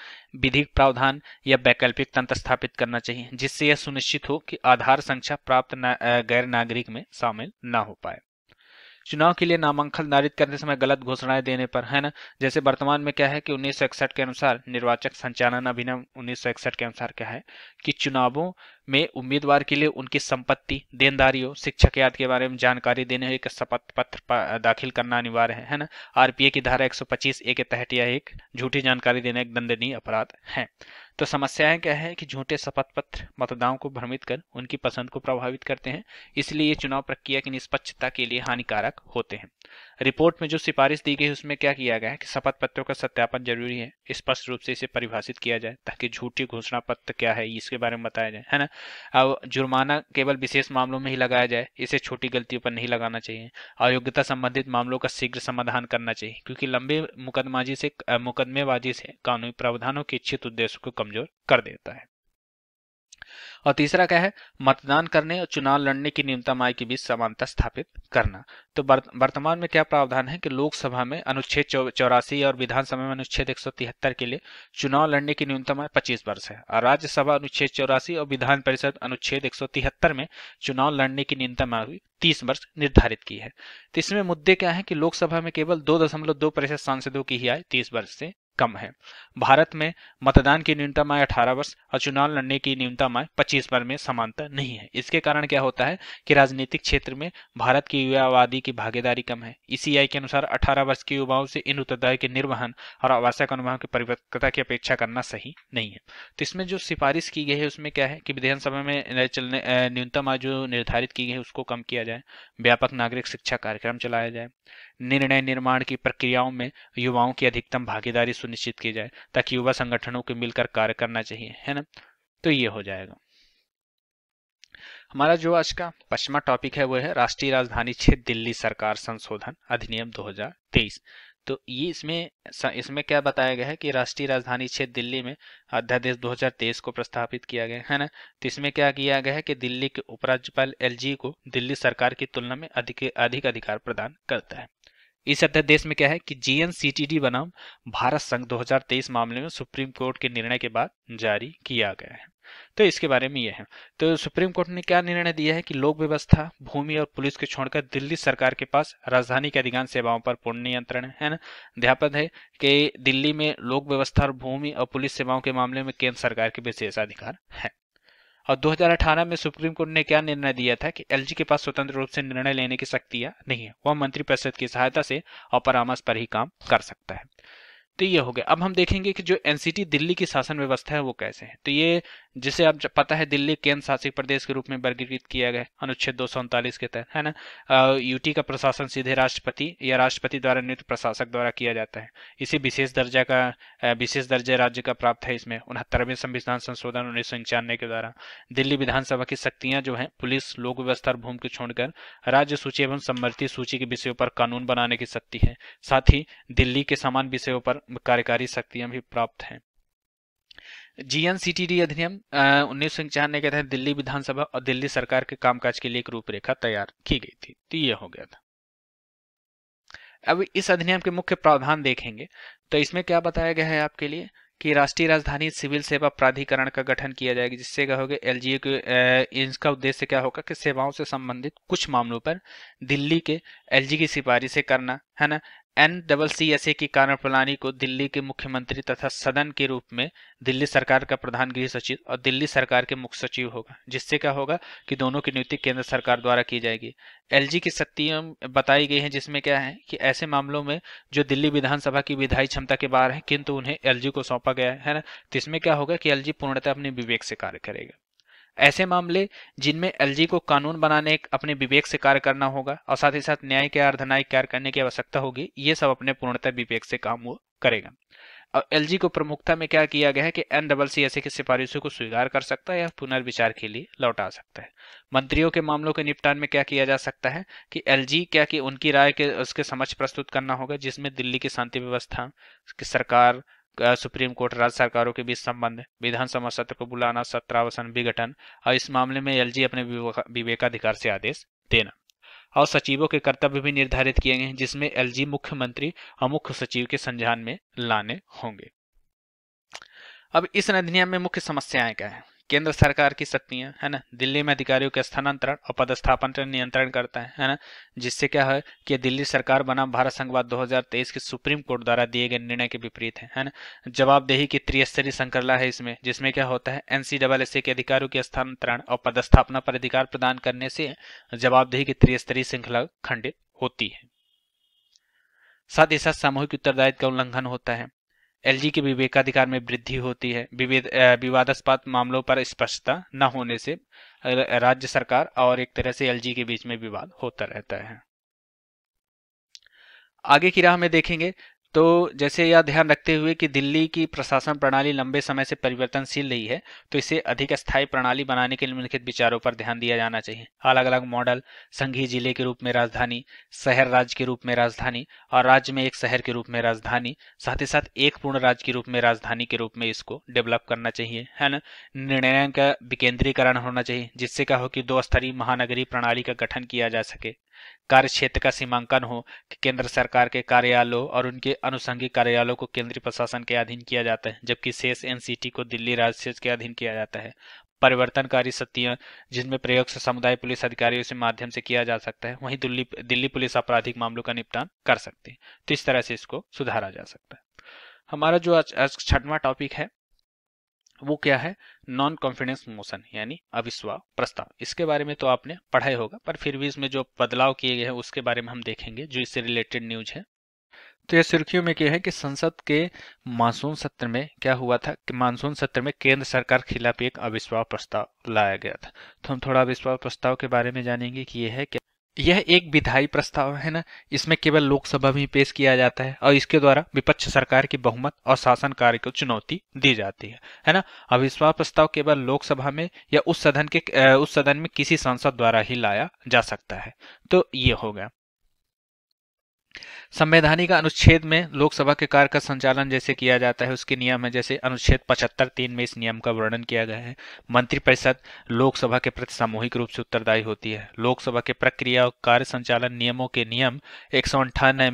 विधिक प्रावधान या वैकल्पिक तंत्र स्थापित करना चाहिए जिससे यह सुनिश्चित हो कि आधार संख्या प्राप्त ना, गैर नागरिक में शामिल ना हो पाए चुनाव के लिए नामांकन दारित करते समय गलत घोषणाएं देने पर है ना जैसे वर्तमान में क्या है कि उन्नीस के अनुसार निर्वाचक संचालन अभिनियम उन्नीस के अनुसार क्या है कि चुनावों में उम्मीदवार के लिए उनकी संपत्ति देनदारियों शिक्षक याद के बारे में जानकारी देने एक शपथ पत्र दाखिल करना अनिवार्य है है ना आरपीए की धारा 125 ए के तहत यह एक झूठी जानकारी देना एक दंडनीय अपराध है तो समस्याएं क्या है कि झूठे शपथ पत्र मतदाओं को भ्रमित कर उनकी पसंद को प्रभावित करते हैं इसलिए ये चुनाव प्रक्रिया की निष्पक्षता के लिए हानिकारक होते हैं रिपोर्ट में जो सिफारिश दी गई उसमें क्या किया गया है कि शपथ पत्रों का सत्यापन जरूरी है स्पष्ट रूप से इसे परिभाषित किया जाए ताकि झूठी घोषणा पत्र क्या है इसके बारे में बताया जाए है ना अब जुर्माना केवल विशेष मामलों में ही लगाया जाए इसे छोटी गलतियों पर नहीं लगाना चाहिए अयोग्यता संबंधित मामलों का शीघ्र समाधान करना चाहिए क्योंकि लंबे मुकदमाजी से मुकदमेबाजी से कानूनी प्रावधानों के इच्छित उद्देश्य को कमजोर कर देता है और तीसरा क्या है मतदान करने और चुनाव लड़ने की न्यूनतम आय के बीच समानता स्थापित करना तो वर्तमान में क्या प्रावधान है कि लोकसभा में अनुच्छेद चौरासी और विधानसभा में अनुच्छेद एक के लिए चुनाव लड़ने की न्यूनतम आय 25 वर्ष है और राज्यसभा अनुच्छेद चौरासी और विधान परिषद अनुच्छेद एक में चुनाव लड़ने की न्यूनतम आयु तीस वर्ष निर्धारित की है तो इसमें मुद्दे क्या है कि लोकसभा में केवल दो सांसदों की ही आय तीस वर्ष से कम है भारत में मतदान की न्यूनतम आय 18 वर्ष और चुनाव लड़ने की न्यूनतम आय 25 वर्ष में समानता नहीं है इसके कारण क्या होता है कि राजनीतिक क्षेत्र में भारत की युवा आबादी की भागीदारी कम है इसी आय के अनुसार 18 वर्ष के युवाओं से इन उत्तरदायी के निर्वहन और आवश्यक अनुभव की परिपक्वता की अपेक्षा करना सही नहीं है तो इसमें जो सिफारिश की गई है उसमें क्या है कि विधानसभा में चलने न्यूनतम आय जो निर्धारित की गई है उसको कम किया जाए व्यापक नागरिक शिक्षा कार्यक्रम चलाया जाए निर्णय निर्माण की प्रक्रियाओं में युवाओं की अधिकतम भागीदारी सुनिश्चित की जाए ताकि युवा संगठनों को मिलकर कार्य करना चाहिए है ना तो ये हो जाएगा हमारा जो आज का पश्चिमा टॉपिक है वो है राष्ट्रीय राजधानी क्षेत्र दिल्ली सरकार संशोधन अधिनियम 2023 तो ये इसमें इसमें क्या बताया गया है कि राष्ट्रीय राजधानी क्षेत्र दिल्ली में अध्यादेश 2023 को प्रस्तावित किया गया है ना तो इसमें क्या किया गया है कि दिल्ली के उपराज्यपाल एलजी को दिल्ली सरकार की तुलना में अधिक अधिक अधिकार प्रदान करता है इस अध्यादेश में क्या है कि जीएनसीटीडी बनाम भारत संघ 2023 मामले में सुप्रीम कोर्ट के निर्णय के बाद जारी किया गया है तो इसके बारे में यह है तो सुप्रीम कोर्ट ने क्या निर्णय दिया है कि लोक व्यवस्था भूमि और पुलिस को छोड़कर दिल्ली सरकार के पास राजधानी के अधिकांश सेवाओं पर पूर्ण नियंत्रण है ना ध्यापद है कि दिल्ली में लोक व्यवस्था और भूमि और पुलिस सेवाओं के मामले में केंद्र सरकार के विशेष अधिकार है और 2018 में सुप्रीम कोर्ट ने क्या निर्णय दिया था कि एलजी के पास स्वतंत्र रूप से निर्णय लेने की शक्तियां नहीं है वह मंत्रिपरिषद की सहायता से और परामर्श पर ही काम कर सकता है तो ये हो गया अब हम देखेंगे कि जो एनसीटी दिल्ली की शासन व्यवस्था है वो कैसे है तो ये जिसे आप पता है दिल्ली केंद्र शासित प्रदेश के रूप में वर्गीकृत किया गया अनुच्छेद दो के तहत है ना यूटी का प्रशासन सीधे राष्ट्रपति या राष्ट्रपति द्वारा नियुक्त प्रशासक द्वारा किया जाता है इसी विशेष दर्जा का विशेष दर्जा राज्य का प्राप्त है इसमें उनहत्तरवें संविधान संशोधन उन्नीस के द्वारा दिल्ली विधानसभा की शक्तियां जो है पुलिस लोक व्यवस्था और भूमि को छोड़कर राज्य सूची एवं समवर्ती सूची के विषयों पर कानून बनाने की शक्ति है साथ ही दिल्ली के समान विषयों पर कार्यकारी शक्तियां भी प्राप्त है जीएनसीटीडी अधिनियम उन्नीस के तहत दिल्ली विधानसभा और दिल्ली सरकार के कामकाज के लिए एक रूपरेखा तैयार की गई थी तो ये हो गया था अब इस अधिनियम के मुख्य प्रावधान देखेंगे तो इसमें क्या बताया गया है आपके लिए कि राष्ट्रीय राजधानी सिविल सेवा प्राधिकरण का गठन किया जाएगा जिससे क्या होगा एल जी इसका उद्देश्य क्या होगा कि सेवाओं से संबंधित कुछ मामलों पर दिल्ली के एल की सिफारिशें करना है ना N double C S A की कार्यप्रणाली को दिल्ली के मुख्यमंत्री तथा सदन के रूप में दिल्ली सरकार का प्रधान गृह सचिव और दिल्ली सरकार के मुख्य सचिव होगा जिससे क्या होगा कि दोनों की नियुक्ति केंद्र सरकार द्वारा की जाएगी एलजी की शक्तियां बताई गई हैं जिसमें क्या है कि ऐसे मामलों में जो दिल्ली विधानसभा की विधायी क्षमता के बाहर है किंतु उन्हें जी को सौंपा गया है ना तो इसमें क्या होगा कि जी पूर्णतः अपने विवेक से कार्य करेगा ऐसे मामले जिनमें एलजी को कानून बनाने अपने विवेक से कार्य करना होगा और साथ ही साथ न्याय के अर्धनायिक कार्य करने की आवश्यकता होगी ये सब अपने पूर्णतः विवेक से काम करेगा और एलजी को प्रमुखता में क्या किया गया है कि एन डबल सी एस की सिफारिशों को स्वीकार कर सकता है या पुनर्विचार के लिए लौटा सकता है मंत्रियों के मामलों के निपटान में क्या किया जा सकता है कि एलजी क्या कि उनकी राय के उसके समक्ष प्रस्तुत करना होगा जिसमें दिल्ली की शांति व्यवस्था की सरकार सुप्रीम कोर्ट राज्य सरकारों के बीच संबंध विधानसभा सत्र को बुलाना सत्रावसन विघटन और इस मामले में एलजी अपने विवेकाधिकार से आदेश देना और सचिवों के कर्तव्य भी निर्धारित किए गए हैं जिसमें एलजी मुख्यमंत्री और मुख्य सचिव के संज्ञान में लाने होंगे अब इस अधिनियम में मुख्य समस्याएं क्या है केंद्र सरकार की शक्तियां है ना दिल्ली में अधिकारियों के स्थानांतरण और पदस्थापन पर नियंत्रण करता है है ना जिससे क्या है कि दिल्ली सरकार बनाम भारत संघवाद 2023 के सुप्रीम कोर्ट द्वारा दिए गए निर्णय के विपरीत है है ना जवाबदेही की त्रिस्तरीय श्रृंखला है इसमें जिसमें क्या होता है एनसीडब्ल्यूएसए के अधिकारियों के स्थानांतरण और पदस्थापना पर अधिकार प्रदान करने से जवाबदेही की त्रिस्तरीय श्रृंखला खंडित होती है साथ ही साथ सामूहिक उत्तरदायित्व का उल्लंघन होता है एलजी के विवेकाधिकार में वृद्धि होती है विवादास्पद मामलों पर स्पष्टता न होने से राज्य सरकार और एक तरह से एलजी के बीच में विवाद होता रहता है आगे की राह में देखेंगे तो जैसे यह ध्यान रखते हुए कि दिल्ली की प्रशासन प्रणाली लंबे समय से परिवर्तनशील रही है तो इसे अधिक स्थायी प्रणाली बनाने के निम्नलिखित विचारों पर ध्यान दिया जाना चाहिए अलग अलग मॉडल संघीय जिले के रूप में राजधानी शहर राज्य के रूप में राजधानी और राज्य में एक शहर के रूप में राजधानी साथ ही साथ एक पूर्ण राज्य के रूप में राजधानी के रूप में इसको डेवलप करना चाहिए है ना निर्णय का विकेंद्रीकरण होना चाहिए जिससे क्या हो कि दो स्तरीय महानगरीय प्रणाली का गठन किया जा सके कार्य क्षेत्र का सीमांकन हो कि केंद्र सरकार के कार्यालयों और उनके अनुसंगिक कार्यालयों को केंद्रीय प्रशासन के अधीन किया जाता है जबकि शेष एनसीटी को दिल्ली राज्य के अधीन किया जाता है परिवर्तनकारी शक्तियां जिनमें प्रयोग से समुदाय पुलिस अधिकारियों के माध्यम से किया जा सकता है वहीं दिल्ली दिल्ली पुलिस आपराधिक मामलों का निपटान कर सकती है तो इस तरह से इसको सुधारा जा सकता है हमारा जो आज, आज छठवां टॉपिक है वो क्या है नॉन कॉन्फिडेंस मोशन यानी अविश्वास प्रस्ताव इसके बारे में तो आपने पढ़ा ही होगा पर फिर भी इसमें जो बदलाव किए गए हैं उसके बारे में हम देखेंगे जो इससे रिलेटेड न्यूज है तो यह सुर्खियों में क्या है कि संसद के मानसून सत्र में क्या हुआ था कि मानसून सत्र में केंद्र सरकार के खिलाफ एक अविश्वास प्रस्ताव लाया गया था तो हम थोड़ा अविश्वास प्रस्ताव के बारे में जानेंगे कि यह है क्या यह एक विधायी प्रस्ताव है ना इसमें केवल लोकसभा में पेश किया जाता है और इसके द्वारा विपक्ष सरकार की बहुमत और शासन कार्य को चुनौती दी जाती है है ना अविश्वास प्रस्ताव केवल लोकसभा में या उस सदन के उस सदन में किसी सांसद द्वारा ही लाया जा सकता है तो ये हो गया संवैधानिक अनुच्छेद में लोकसभा के कार्य का संचालन जैसे किया जाता है उसके नियम है जैसे अनुच्छेद पचहत्तर तीन में इस नियम का वर्णन किया गया है मंत्रिपरिषद लोकसभा के प्रति सामूहिक रूप से उत्तरदायी होती है लोकसभा के प्रक्रिया और कार्य संचालन नियमों के नियम एक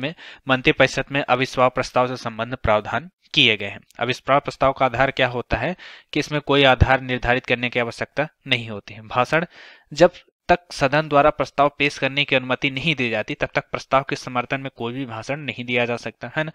में मंत्रिपरिषद में अविश्वास प्रस्ताव से संबंध प्रावधान किए गए हैं अब इस प्रस्ताव का आधार क्या होता है कि इसमें कोई आधार निर्धारित करने की आवश्यकता नहीं होती है भाषण जब तक सदन द्वारा प्रस्ताव पेश करने की अनुमति नहीं दी जाती तब तक प्रस्ताव के समर्थन में कोई भी भाषण नहीं दिया जा सकता है ना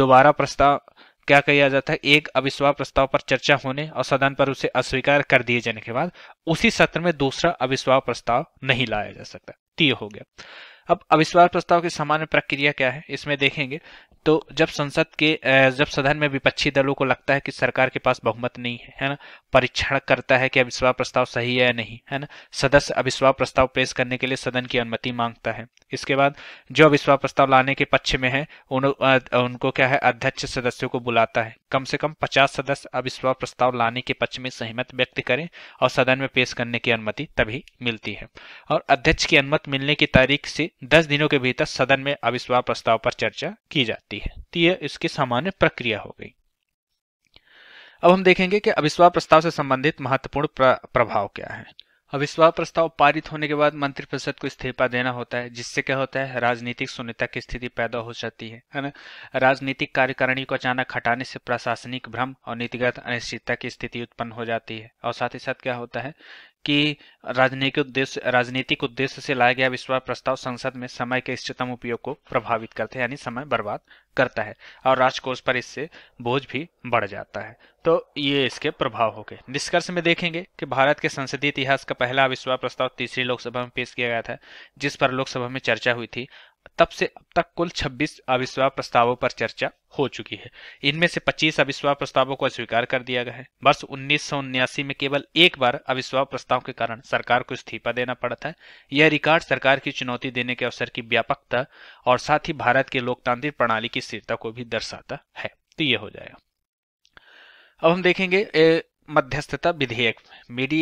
दोबारा प्रस्ताव क्या किया जाता है एक अविश्वास प्रस्ताव पर चर्चा होने और सदन पर उसे अस्वीकार कर दिए जाने के बाद उसी सत्र में दूसरा अविश्वास प्रस्ताव नहीं लाया जा सकता तो हो गया अब अविश्वास प्रस्ताव की सामान्य प्रक्रिया क्या है इसमें देखेंगे तो जब संसद के जब सदन में विपक्षी दलों को लगता है कि सरकार के पास बहुमत नहीं है है ना परीक्षण करता है कि अविश्वास प्रस्ताव सही है या नहीं है ना सदस्य अविश्वास प्रस्ताव पेश करने के लिए सदन की अनुमति मांगता है इसके बाद जो अविश्वास प्रस्ताव लाने के पक्ष में है उन, उनको क्या है अध्यक्ष सदस्यों को बुलाता है कम से कम पचास सदस्य अविश्वास प्रस्ताव लाने के पक्ष में सहमत व्यक्त करें और सदन में पेश करने की अनुमति तभी मिलती है और अध्यक्ष की अनुमति मिलने की तारीख से दस दिनों के भीतर सदन में अविश्वास प्रस्ताव पर चर्चा की जाती है सकती है तो यह इसकी सामान्य प्रक्रिया हो गई अब हम देखेंगे कि अविश्वास प्रस्ताव से संबंधित महत्वपूर्ण प्रभाव क्या है अविश्वास प्रस्ताव पारित होने के बाद मंत्रिपरिषद को इस्तीफा देना होता है जिससे क्या होता है राजनीतिक शून्यता की स्थिति पैदा हो जाती है है ना राजनीतिक कार्यकारिणी को अचानक हटाने से प्रशासनिक भ्रम और नीतिगत अनिश्चितता की स्थिति उत्पन्न हो जाती है और साथ ही साथ क्या होता है कि राजनीतिक उद्देश्य राजनीतिक उद्देश्य से लाया गया विश्वास प्रस्ताव संसद में समय के इष्टतम उपयोग को प्रभावित करते हैं यानी समय बर्बाद करता है और राजकोष पर इससे बोझ भी बढ़ जाता है तो ये इसके प्रभाव हो गए निष्कर्ष में देखेंगे कि भारत के संसदीय इतिहास का पहला अविश्वास प्रस्ताव तीसरी लोकसभा में पेश किया गया था जिस पर लोकसभा में चर्चा हुई थी तब से अब तक कुल 26 अविश्वास प्रस्तावों पर चर्चा हो चुकी है इनमें से 25 अविश्वास प्रस्तावों को अस्वीकार कर दिया गया है वर्ष उन्नीस में केवल एक बार अविश्वास प्रस्ताव के कारण सरकार को इस्तीफा देना पड़ा था यह रिकॉर्ड सरकार की चुनौती देने के अवसर की व्यापकता और साथ ही भारत के लोकतांत्रिक प्रणाली की स्थिरता को भी दर्शाता है तो यह हो जाएगा अब हम देखेंगे मध्यस्थता विधेयक मीडि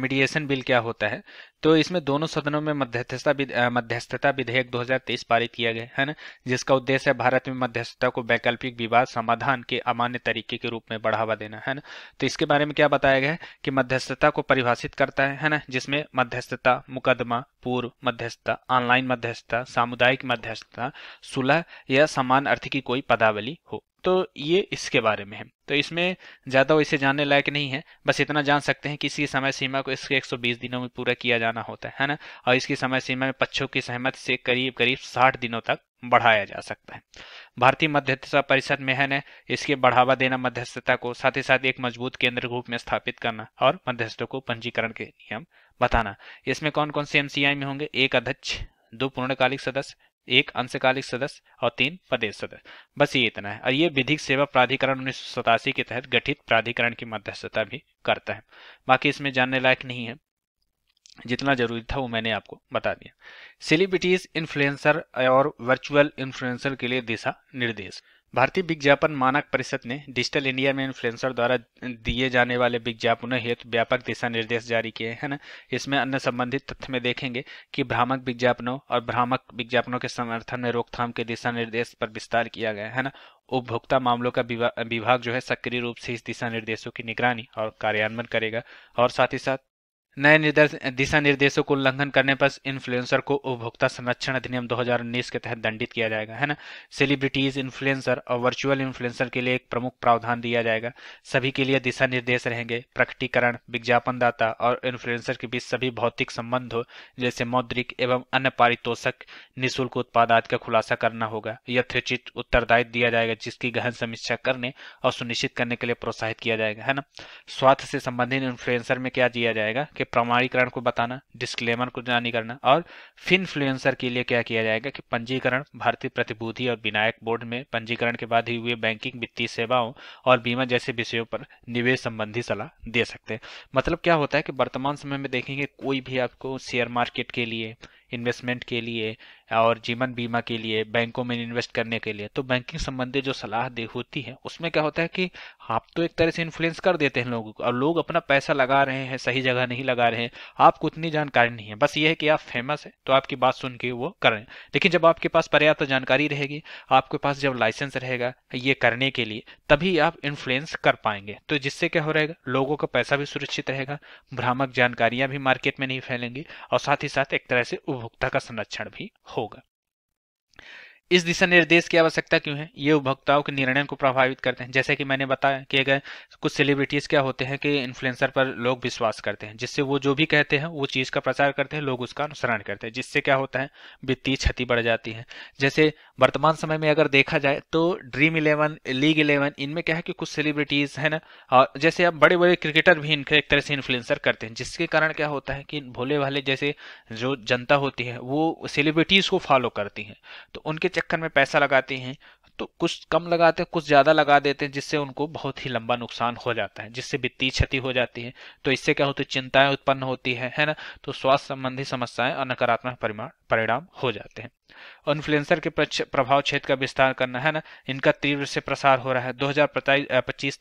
मीडिएशन बिल क्या होता है तो इसमें दोनों सदनों में मध्यस्थता मध्यस्थता विधेयक 2023 पारित किया गया है ना जिसका उद्देश्य है भारत में मध्यस्थता को वैकल्पिक विवाद समाधान के अमान्य तरीके के रूप में बढ़ावा देना है ना तो इसके बारे में क्या बताया गया है कि मध्यस्थता को परिभाषित करता है है ना जिसमें मध्यस्थता मुकदमा पूर्व मध्यस्थता ऑनलाइन मध्यस्थता सामुदायिक मध्यस्थता सुलह या समान अर्थ की कोई पदावली हो तो ये इसके बारे में है तो इसमें ज़्यादा वैसे जानने लायक नहीं है बस इतना जान सकते हैं कि इसकी समय सीमा को इसके 120 दिनों में पूरा किया जाना होता है है ना और इसकी समय सीमा में पक्षों की सहमति से करीब करीब 60 दिनों तक बढ़ाया जा सकता है भारतीय मध्यस्थता परिषद में है न इसके बढ़ावा देना मध्यस्थता को साथ ही साथ एक मजबूत केंद्र ग्रुप में स्थापित करना और मध्यस्थों को पंजीकरण के नियम बताना इसमें कौन कौन से एमसीआई में होंगे एक अध्यक्ष दो पूर्णकालिक सदस्य एक अंशकालिक सदस्य और तीन प्रदेश सदस्य बस ये इतना है और ये विधिक सेवा प्राधिकरण उन्नीस के तहत गठित प्राधिकरण की मध्यस्थता भी करता है बाकी इसमें जानने लायक नहीं है जितना जरूरी था वो मैंने आपको बता दिया सेलिब्रिटीज इन्फ्लुएंसर और वर्चुअल इन्फ्लुएंसर के लिए दिशा निर्देश भारतीय विज्ञापन मानक परिषद ने डिजिटल इंडिया में इन्फ्लुएंसर द्वारा दिए जाने वाले विज्ञापनों हेतु व्यापक दिशा निर्देश जारी किए हैं ना इसमें अन्य संबंधित तथ्य में देखेंगे कि भ्रामक विज्ञापनों और भ्रामक विज्ञापनों के समर्थन में रोकथाम के दिशा निर्देश पर विस्तार किया गया है ना उपभोक्ता मामलों का विभाग जो है सक्रिय रूप से इस दिशा निर्देशों की निगरानी और कार्यान्वयन करेगा और साथ ही साथ नए निर्देश दिशा निर्देशों को उल्लंघन करने पर इन्फ्लुएंसर को उपभोक्ता संरक्षण अधिनियम 2019 के तहत दंडित किया जाएगा है ना सेलिब्रिटीज इन्फ्लुएंसर और वर्चुअल इन्फ्लुएंसर के लिए एक प्रमुख प्रावधान दिया जाएगा सभी के लिए दिशा निर्देश रहेंगे प्रकटीकरण विज्ञापनदाता और इन्फ्लुएंसर के बीच सभी भौतिक संबंधों जैसे मौद्रिक एवं अन्य पारितोषक निःशुल्क उत्पाद आदि का खुलासा करना होगा यथोचित उत्तरदायित्व दिया जाएगा जिसकी गहन समीक्षा करने और सुनिश्चित करने के लिए प्रोत्साहित किया जाएगा है ना स्वास्थ्य से संबंधित इन्फ्लुएंसर में क्या दिया जाएगा के प्रमाणीकरण को बताना डिस्क्लेमर को जानी करना और फिनफ्लुएंसर के लिए क्या किया जाएगा कि पंजीकरण भारतीय प्रतिभूति और विनायक बोर्ड में पंजीकरण के बाद ही हुए बैंकिंग वित्तीय सेवाओं और बीमा जैसे विषयों पर निवेश संबंधी सलाह दे सकते हैं मतलब क्या होता है कि वर्तमान समय में देखेंगे कोई भी आपको शेयर मार्केट के लिए इन्वेस्टमेंट के लिए और जीवन बीमा के लिए बैंकों में इन्वेस्ट करने के लिए तो बैंकिंग संबंधी जो सलाह दे होती है उसमें क्या होता है कि आप तो एक तरह से इन्फ्लुएंस कर देते हैं लोगों को और लोग अपना पैसा लगा रहे हैं सही जगह नहीं लगा रहे हैं आपको उतनी जानकारी नहीं है बस ये है कि आप फेमस है तो आपकी बात सुन के वो करें लेकिन जब आपके पास पर्याप्त जानकारी रहेगी आपके पास जब लाइसेंस रहेगा ये करने के लिए तभी आप इन्फ्लुएंस कर पाएंगे तो जिससे क्या हो रहेगा लोगों का पैसा भी सुरक्षित रहेगा भ्रामक जानकारियां भी मार्केट में नहीं फैलेंगी और साथ ही साथ एक तरह से उपभोक्ता का संरक्षण भी हो хога इस दिशा निर्देश की आवश्यकता क्यों है ये उपभोक्ताओं के निर्णय को प्रभावित करते हैं जैसे कि मैंने बताया कि अगर कुछ सेलिब्रिटीज क्या होते हैं कि इन्फ्लुएंसर पर लोग विश्वास करते हैं जिससे वो जो भी कहते हैं वो चीज़ का प्रचार करते हैं लोग उसका अनुसरण करते हैं जिससे क्या होता है वित्तीय क्षति बढ़ जाती है जैसे वर्तमान समय में अगर देखा जाए तो ड्रीम इलेवन लीग इलेवन इनमें क्या है कि कुछ सेलिब्रिटीज है ना और जैसे अब बड़े बड़े क्रिकेटर भी इनके एक तरह से इन्फ्लुएंसर करते हैं जिसके कारण क्या होता है कि भोले भाले जैसे जो जनता होती है वो सेलिब्रिटीज को फॉलो करती है तो उनके चक्कर में पैसा लगाते हैं तो कुछ कम लगाते हैं कुछ ज़्यादा लगा देते हैं जिससे उनको बहुत ही लंबा नुकसान हो जाता है जिससे वित्तीय क्षति हो जाती है तो इससे क्या होती है चिंताएं उत्पन्न होती है है ना तो स्वास्थ्य संबंधी समस्याएं और नकारात्मक परिणाम हो जाते हैं इन्फ्लुएंसर के प्रभाव क्षेत्र का विस्तार करना है ना इनका तीव्र से प्रसार हो रहा है दो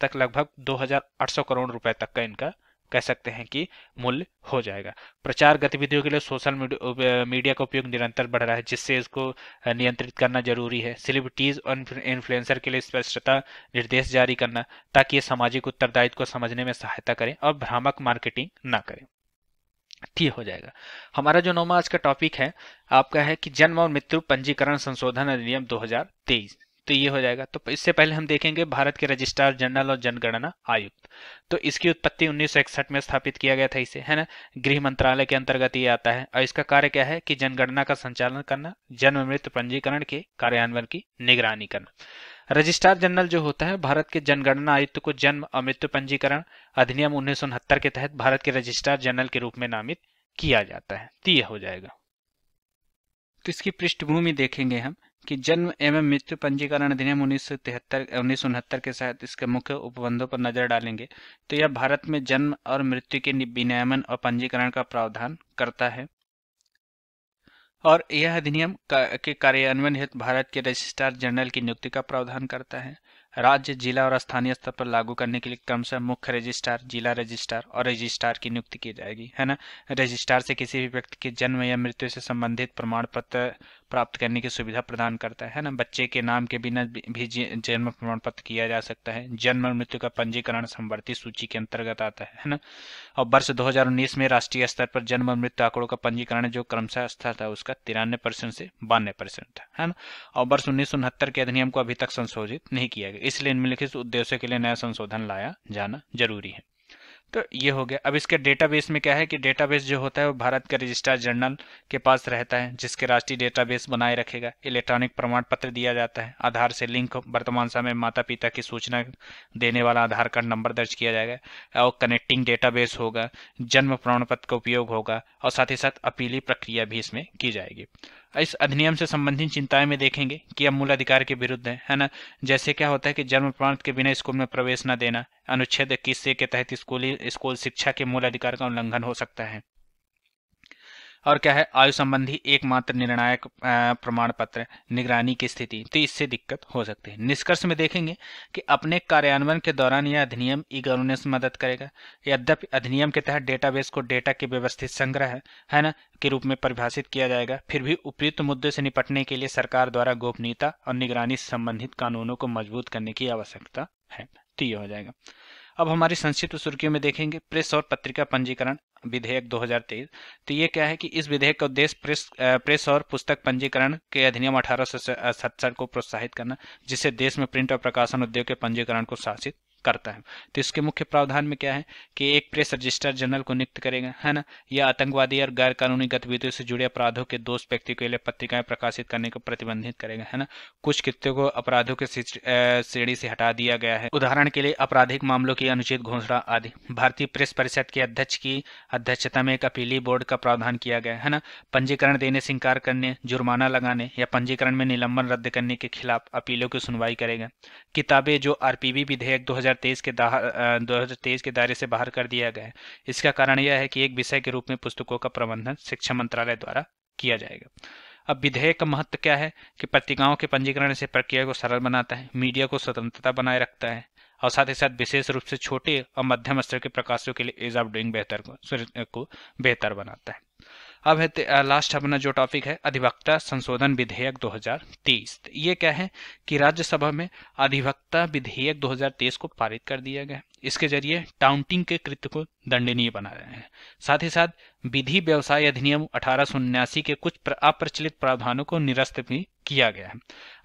तक लगभग दो करोड़ रुपए तक का इनका कह सकते हैं कि मूल्य हो जाएगा प्रचार गतिविधियों के लिए सोशल मीडिया uh, का उपयोग निरंतर बढ़ रहा है जिससे इसको uh, नियंत्रित करना जरूरी है सेलिब्रिटीज और इन्फ्लुएंसर के लिए स्पष्टता निर्देश जारी करना ताकि ये सामाजिक उत्तरदायित्व को समझने में सहायता करें और भ्रामक मार्केटिंग ना करें ठीक हो जाएगा हमारा जो नौमा आज का टॉपिक है आपका है कि जन्म और मृत्यु पंजीकरण संशोधन अधिनियम 2023 तो ये हो जाएगा तो इससे पहले हम देखेंगे भारत के रजिस्ट्रार जनरल और जनगणना आयुक्त तो इसकी उत्पत्ति 1961 में स्थापित किया गया था इसे है ना गृह मंत्रालय के अंतर्गत ये आता है और इसका कार्य क्या है कि जनगणना का संचालन करना जन्म मृत्यु पंजीकरण के कार्यान्वयन की निगरानी करना रजिस्ट्रार जनरल जो होता है भारत के जनगणना आयुक्त को जन्म और मृत्यु पंजीकरण अधिनियम उन्नीस के तहत भारत के रजिस्ट्रार जनरल के रूप में नामित किया जाता है तो यह हो जाएगा तो इसकी पृष्ठभूमि देखेंगे हम कि जन्म एवं मृत्यु पंजीकरण अधिनियम उन्नीस सौ तिहत्तर उन्नीस उनहत्तर के साथ इसके मुख्य उपबंधों पर नजर डालेंगे तो यह भारत में जन्म और मृत्यु के विनियमन और पंजीकरण का प्रावधान करता है और यह अधिनियम के कार्यान्वयन हित भारत के रजिस्ट्रार जनरल की नियुक्ति का प्रावधान करता है राज्य जिला और स्थानीय स्तर पर लागू करने के लिए क्रमशः मुख्य रजिस्ट्रार जिला रजिस्ट्रार और रजिस्ट्रार की नियुक्ति की जाएगी है ना रजिस्ट्रार से किसी भी व्यक्ति के जन्म या मृत्यु से संबंधित प्रमाण पत्र प्राप्त करने की सुविधा प्रदान करता है ना बच्चे के नाम के बिना भी जन्म प्रमाण पत्र किया जा सकता है जन्म और मृत्यु का पंजीकरण संवर्ती सूची के अंतर्गत आता है ना और वर्ष 2019 में राष्ट्रीय स्तर पर जन्म और मृत्यु आंकड़ों का पंजीकरण जो क्रमशः स्तर था उसका तिरानवे परसेंट से बानवे परसेंट था है ना और वर्ष उन्नीस के अधिनियम को अभी तक संशोधित नहीं किया गया इसलिए निम्नलिखित उद्देश्य के लिए नया संशोधन लाया जाना जरूरी है तो ये हो गया अब इसके डेटाबेस में क्या है कि डेटाबेस जो होता है वो भारत के रजिस्ट्रार जनरल के पास रहता है जिसके राष्ट्रीय डेटाबेस बनाए रखेगा इलेक्ट्रॉनिक प्रमाण पत्र दिया जाता है आधार से लिंक वर्तमान समय माता पिता की सूचना देने वाला आधार कार्ड नंबर दर्ज किया जाएगा और कनेक्टिंग डेटाबेस होगा जन्म प्रमाण पत्र का उपयोग होगा और साथ ही साथ अपीली प्रक्रिया भी इसमें की जाएगी इस अधिनियम से संबंधित चिंताएं में देखेंगे कि अब मूल अधिकार के विरुद्ध है है ना जैसे क्या होता है कि जन्म प्रमाण के बिना स्कूल में प्रवेश न देना अनुच्छेद इक्कीस के तहत स्कूली स्कूल शिक्षा के मूल अधिकार का उल्लंघन हो सकता है और क्या है आयु संबंधी एकमात्र निर्णायक प्रमाण पत्र निगरानी की स्थिति तो इससे दिक्कत हो सकती है निष्कर्ष में देखेंगे कि अपने कार्यान्वयन के दौरान यह अधिनियम ई गवर्नेंस मदद करेगा यद्यपि अधिनियम के तहत डेटाबेस को डेटा के व्यवस्थित संग्रह है, है ना के रूप में परिभाषित किया जाएगा फिर भी उपयुक्त मुद्दे से निपटने के लिए सरकार द्वारा गोपनीयता और निगरानी संबंधित कानूनों को मजबूत करने की आवश्यकता है तो ये हो जाएगा अब हमारी संक्षिप्त सुर्खियों में देखेंगे प्रेस और पत्रिका पंजीकरण विधेयक 2023 तो ये क्या है कि इस विधेयक का उद्देश्य प्रेस प्रेस और पुस्तक पंजीकरण के अधिनियम अठारह को प्रोत्साहित करना जिससे देश में प्रिंट और प्रकाशन उद्योग के पंजीकरण को शासित करता है तो इसके मुख्य प्रावधान में क्या है कि एक प्रेस रजिस्ट्रार जनरल को नियुक्त करेगा है ना यह आतंकवादी और गैर कानूनी गतिविधियों से जुड़े अपराधों के दोष व्यक्ति के लिए पत्रिकाएं प्रकाशित करने को प्रतिबंधित करेगा है ना कुछ कृत्यों को अपराधों के श्रेणी से हटा दिया गया है उदाहरण के लिए आपराधिक मामलों की अनुचित घोषणा आदि भारतीय प्रेस परिषद के अध्यक्ष की अध्यक्षता में एक अपीली बोर्ड का प्रावधान किया गया है ना पंजीकरण देने से इंकार करने जुर्माना लगाने या पंजीकरण में निलंबन रद्द करने के खिलाफ अपीलों की सुनवाई करेगा किताबें जो आरपीबी विधेयक दो 2023 के दो के दायरे से बाहर कर दिया गया है इसका कारण यह है कि एक विषय के रूप में पुस्तकों का प्रबंधन शिक्षा मंत्रालय द्वारा किया जाएगा अब विधेयक का महत्व क्या है कि पत्रिकाओं के पंजीकरण से प्रक्रिया को सरल बनाता है मीडिया को स्वतंत्रता बनाए रखता है और साथ ही साथ विशेष रूप से छोटे और मध्यम स्तर के प्रकाशों के लिए एज ऑफ डूइंग बेहतर को बेहतर बनाता है अब है लास्ट अपना जो टॉपिक है अधिवक्ता संशोधन विधेयक 2023 तो ये क्या है कि राज्यसभा में अधिवक्ता विधेयक 2023 को पारित कर दिया गया इसके जरिए टाउंटिंग के कृत्य को दंडनीय बनाया है साथ ही साथ विधि व्यवसाय अधिनियम अठारह के कुछ अप्रचलित प्रावधानों को निरस्त भी किया गया है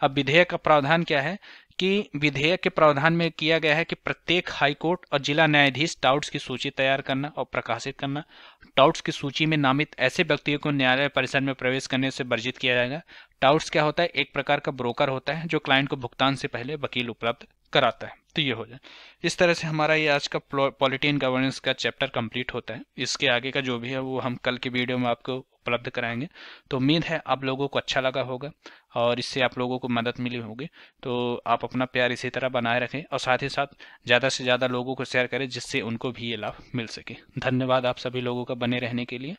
अब विधेयक का प्रावधान क्या है कि विधेयक के प्रावधान में किया गया है कि प्रत्येक हाईकोर्ट और जिला न्यायाधीश टाउट्स की सूची तैयार करना और प्रकाशित करना टाउट्स की सूची में नामित ऐसे व्यक्तियों को न्यायालय परिसर में प्रवेश करने से वर्जित किया जाएगा टाउट्स क्या होता है एक प्रकार का ब्रोकर होता है जो क्लाइंट को भुगतान से पहले वकील उपलब्ध कराता है तो ये हो जाए इस तरह से हमारा ये आज का पॉलिटी एंड गवर्नेंस का चैप्टर कंप्लीट होता है इसके आगे का जो भी है वो हम कल की वीडियो में आपको उपलब्ध कराएंगे तो उम्मीद है आप लोगों को अच्छा लगा होगा और इससे आप लोगों को मदद मिली होगी तो आप अपना प्यार इसी तरह बनाए रखें और साथ ही साथ ज़्यादा से ज़्यादा लोगों को शेयर करें जिससे उनको भी ये लाभ मिल सके धन्यवाद आप सभी लोगों का बने रहने के लिए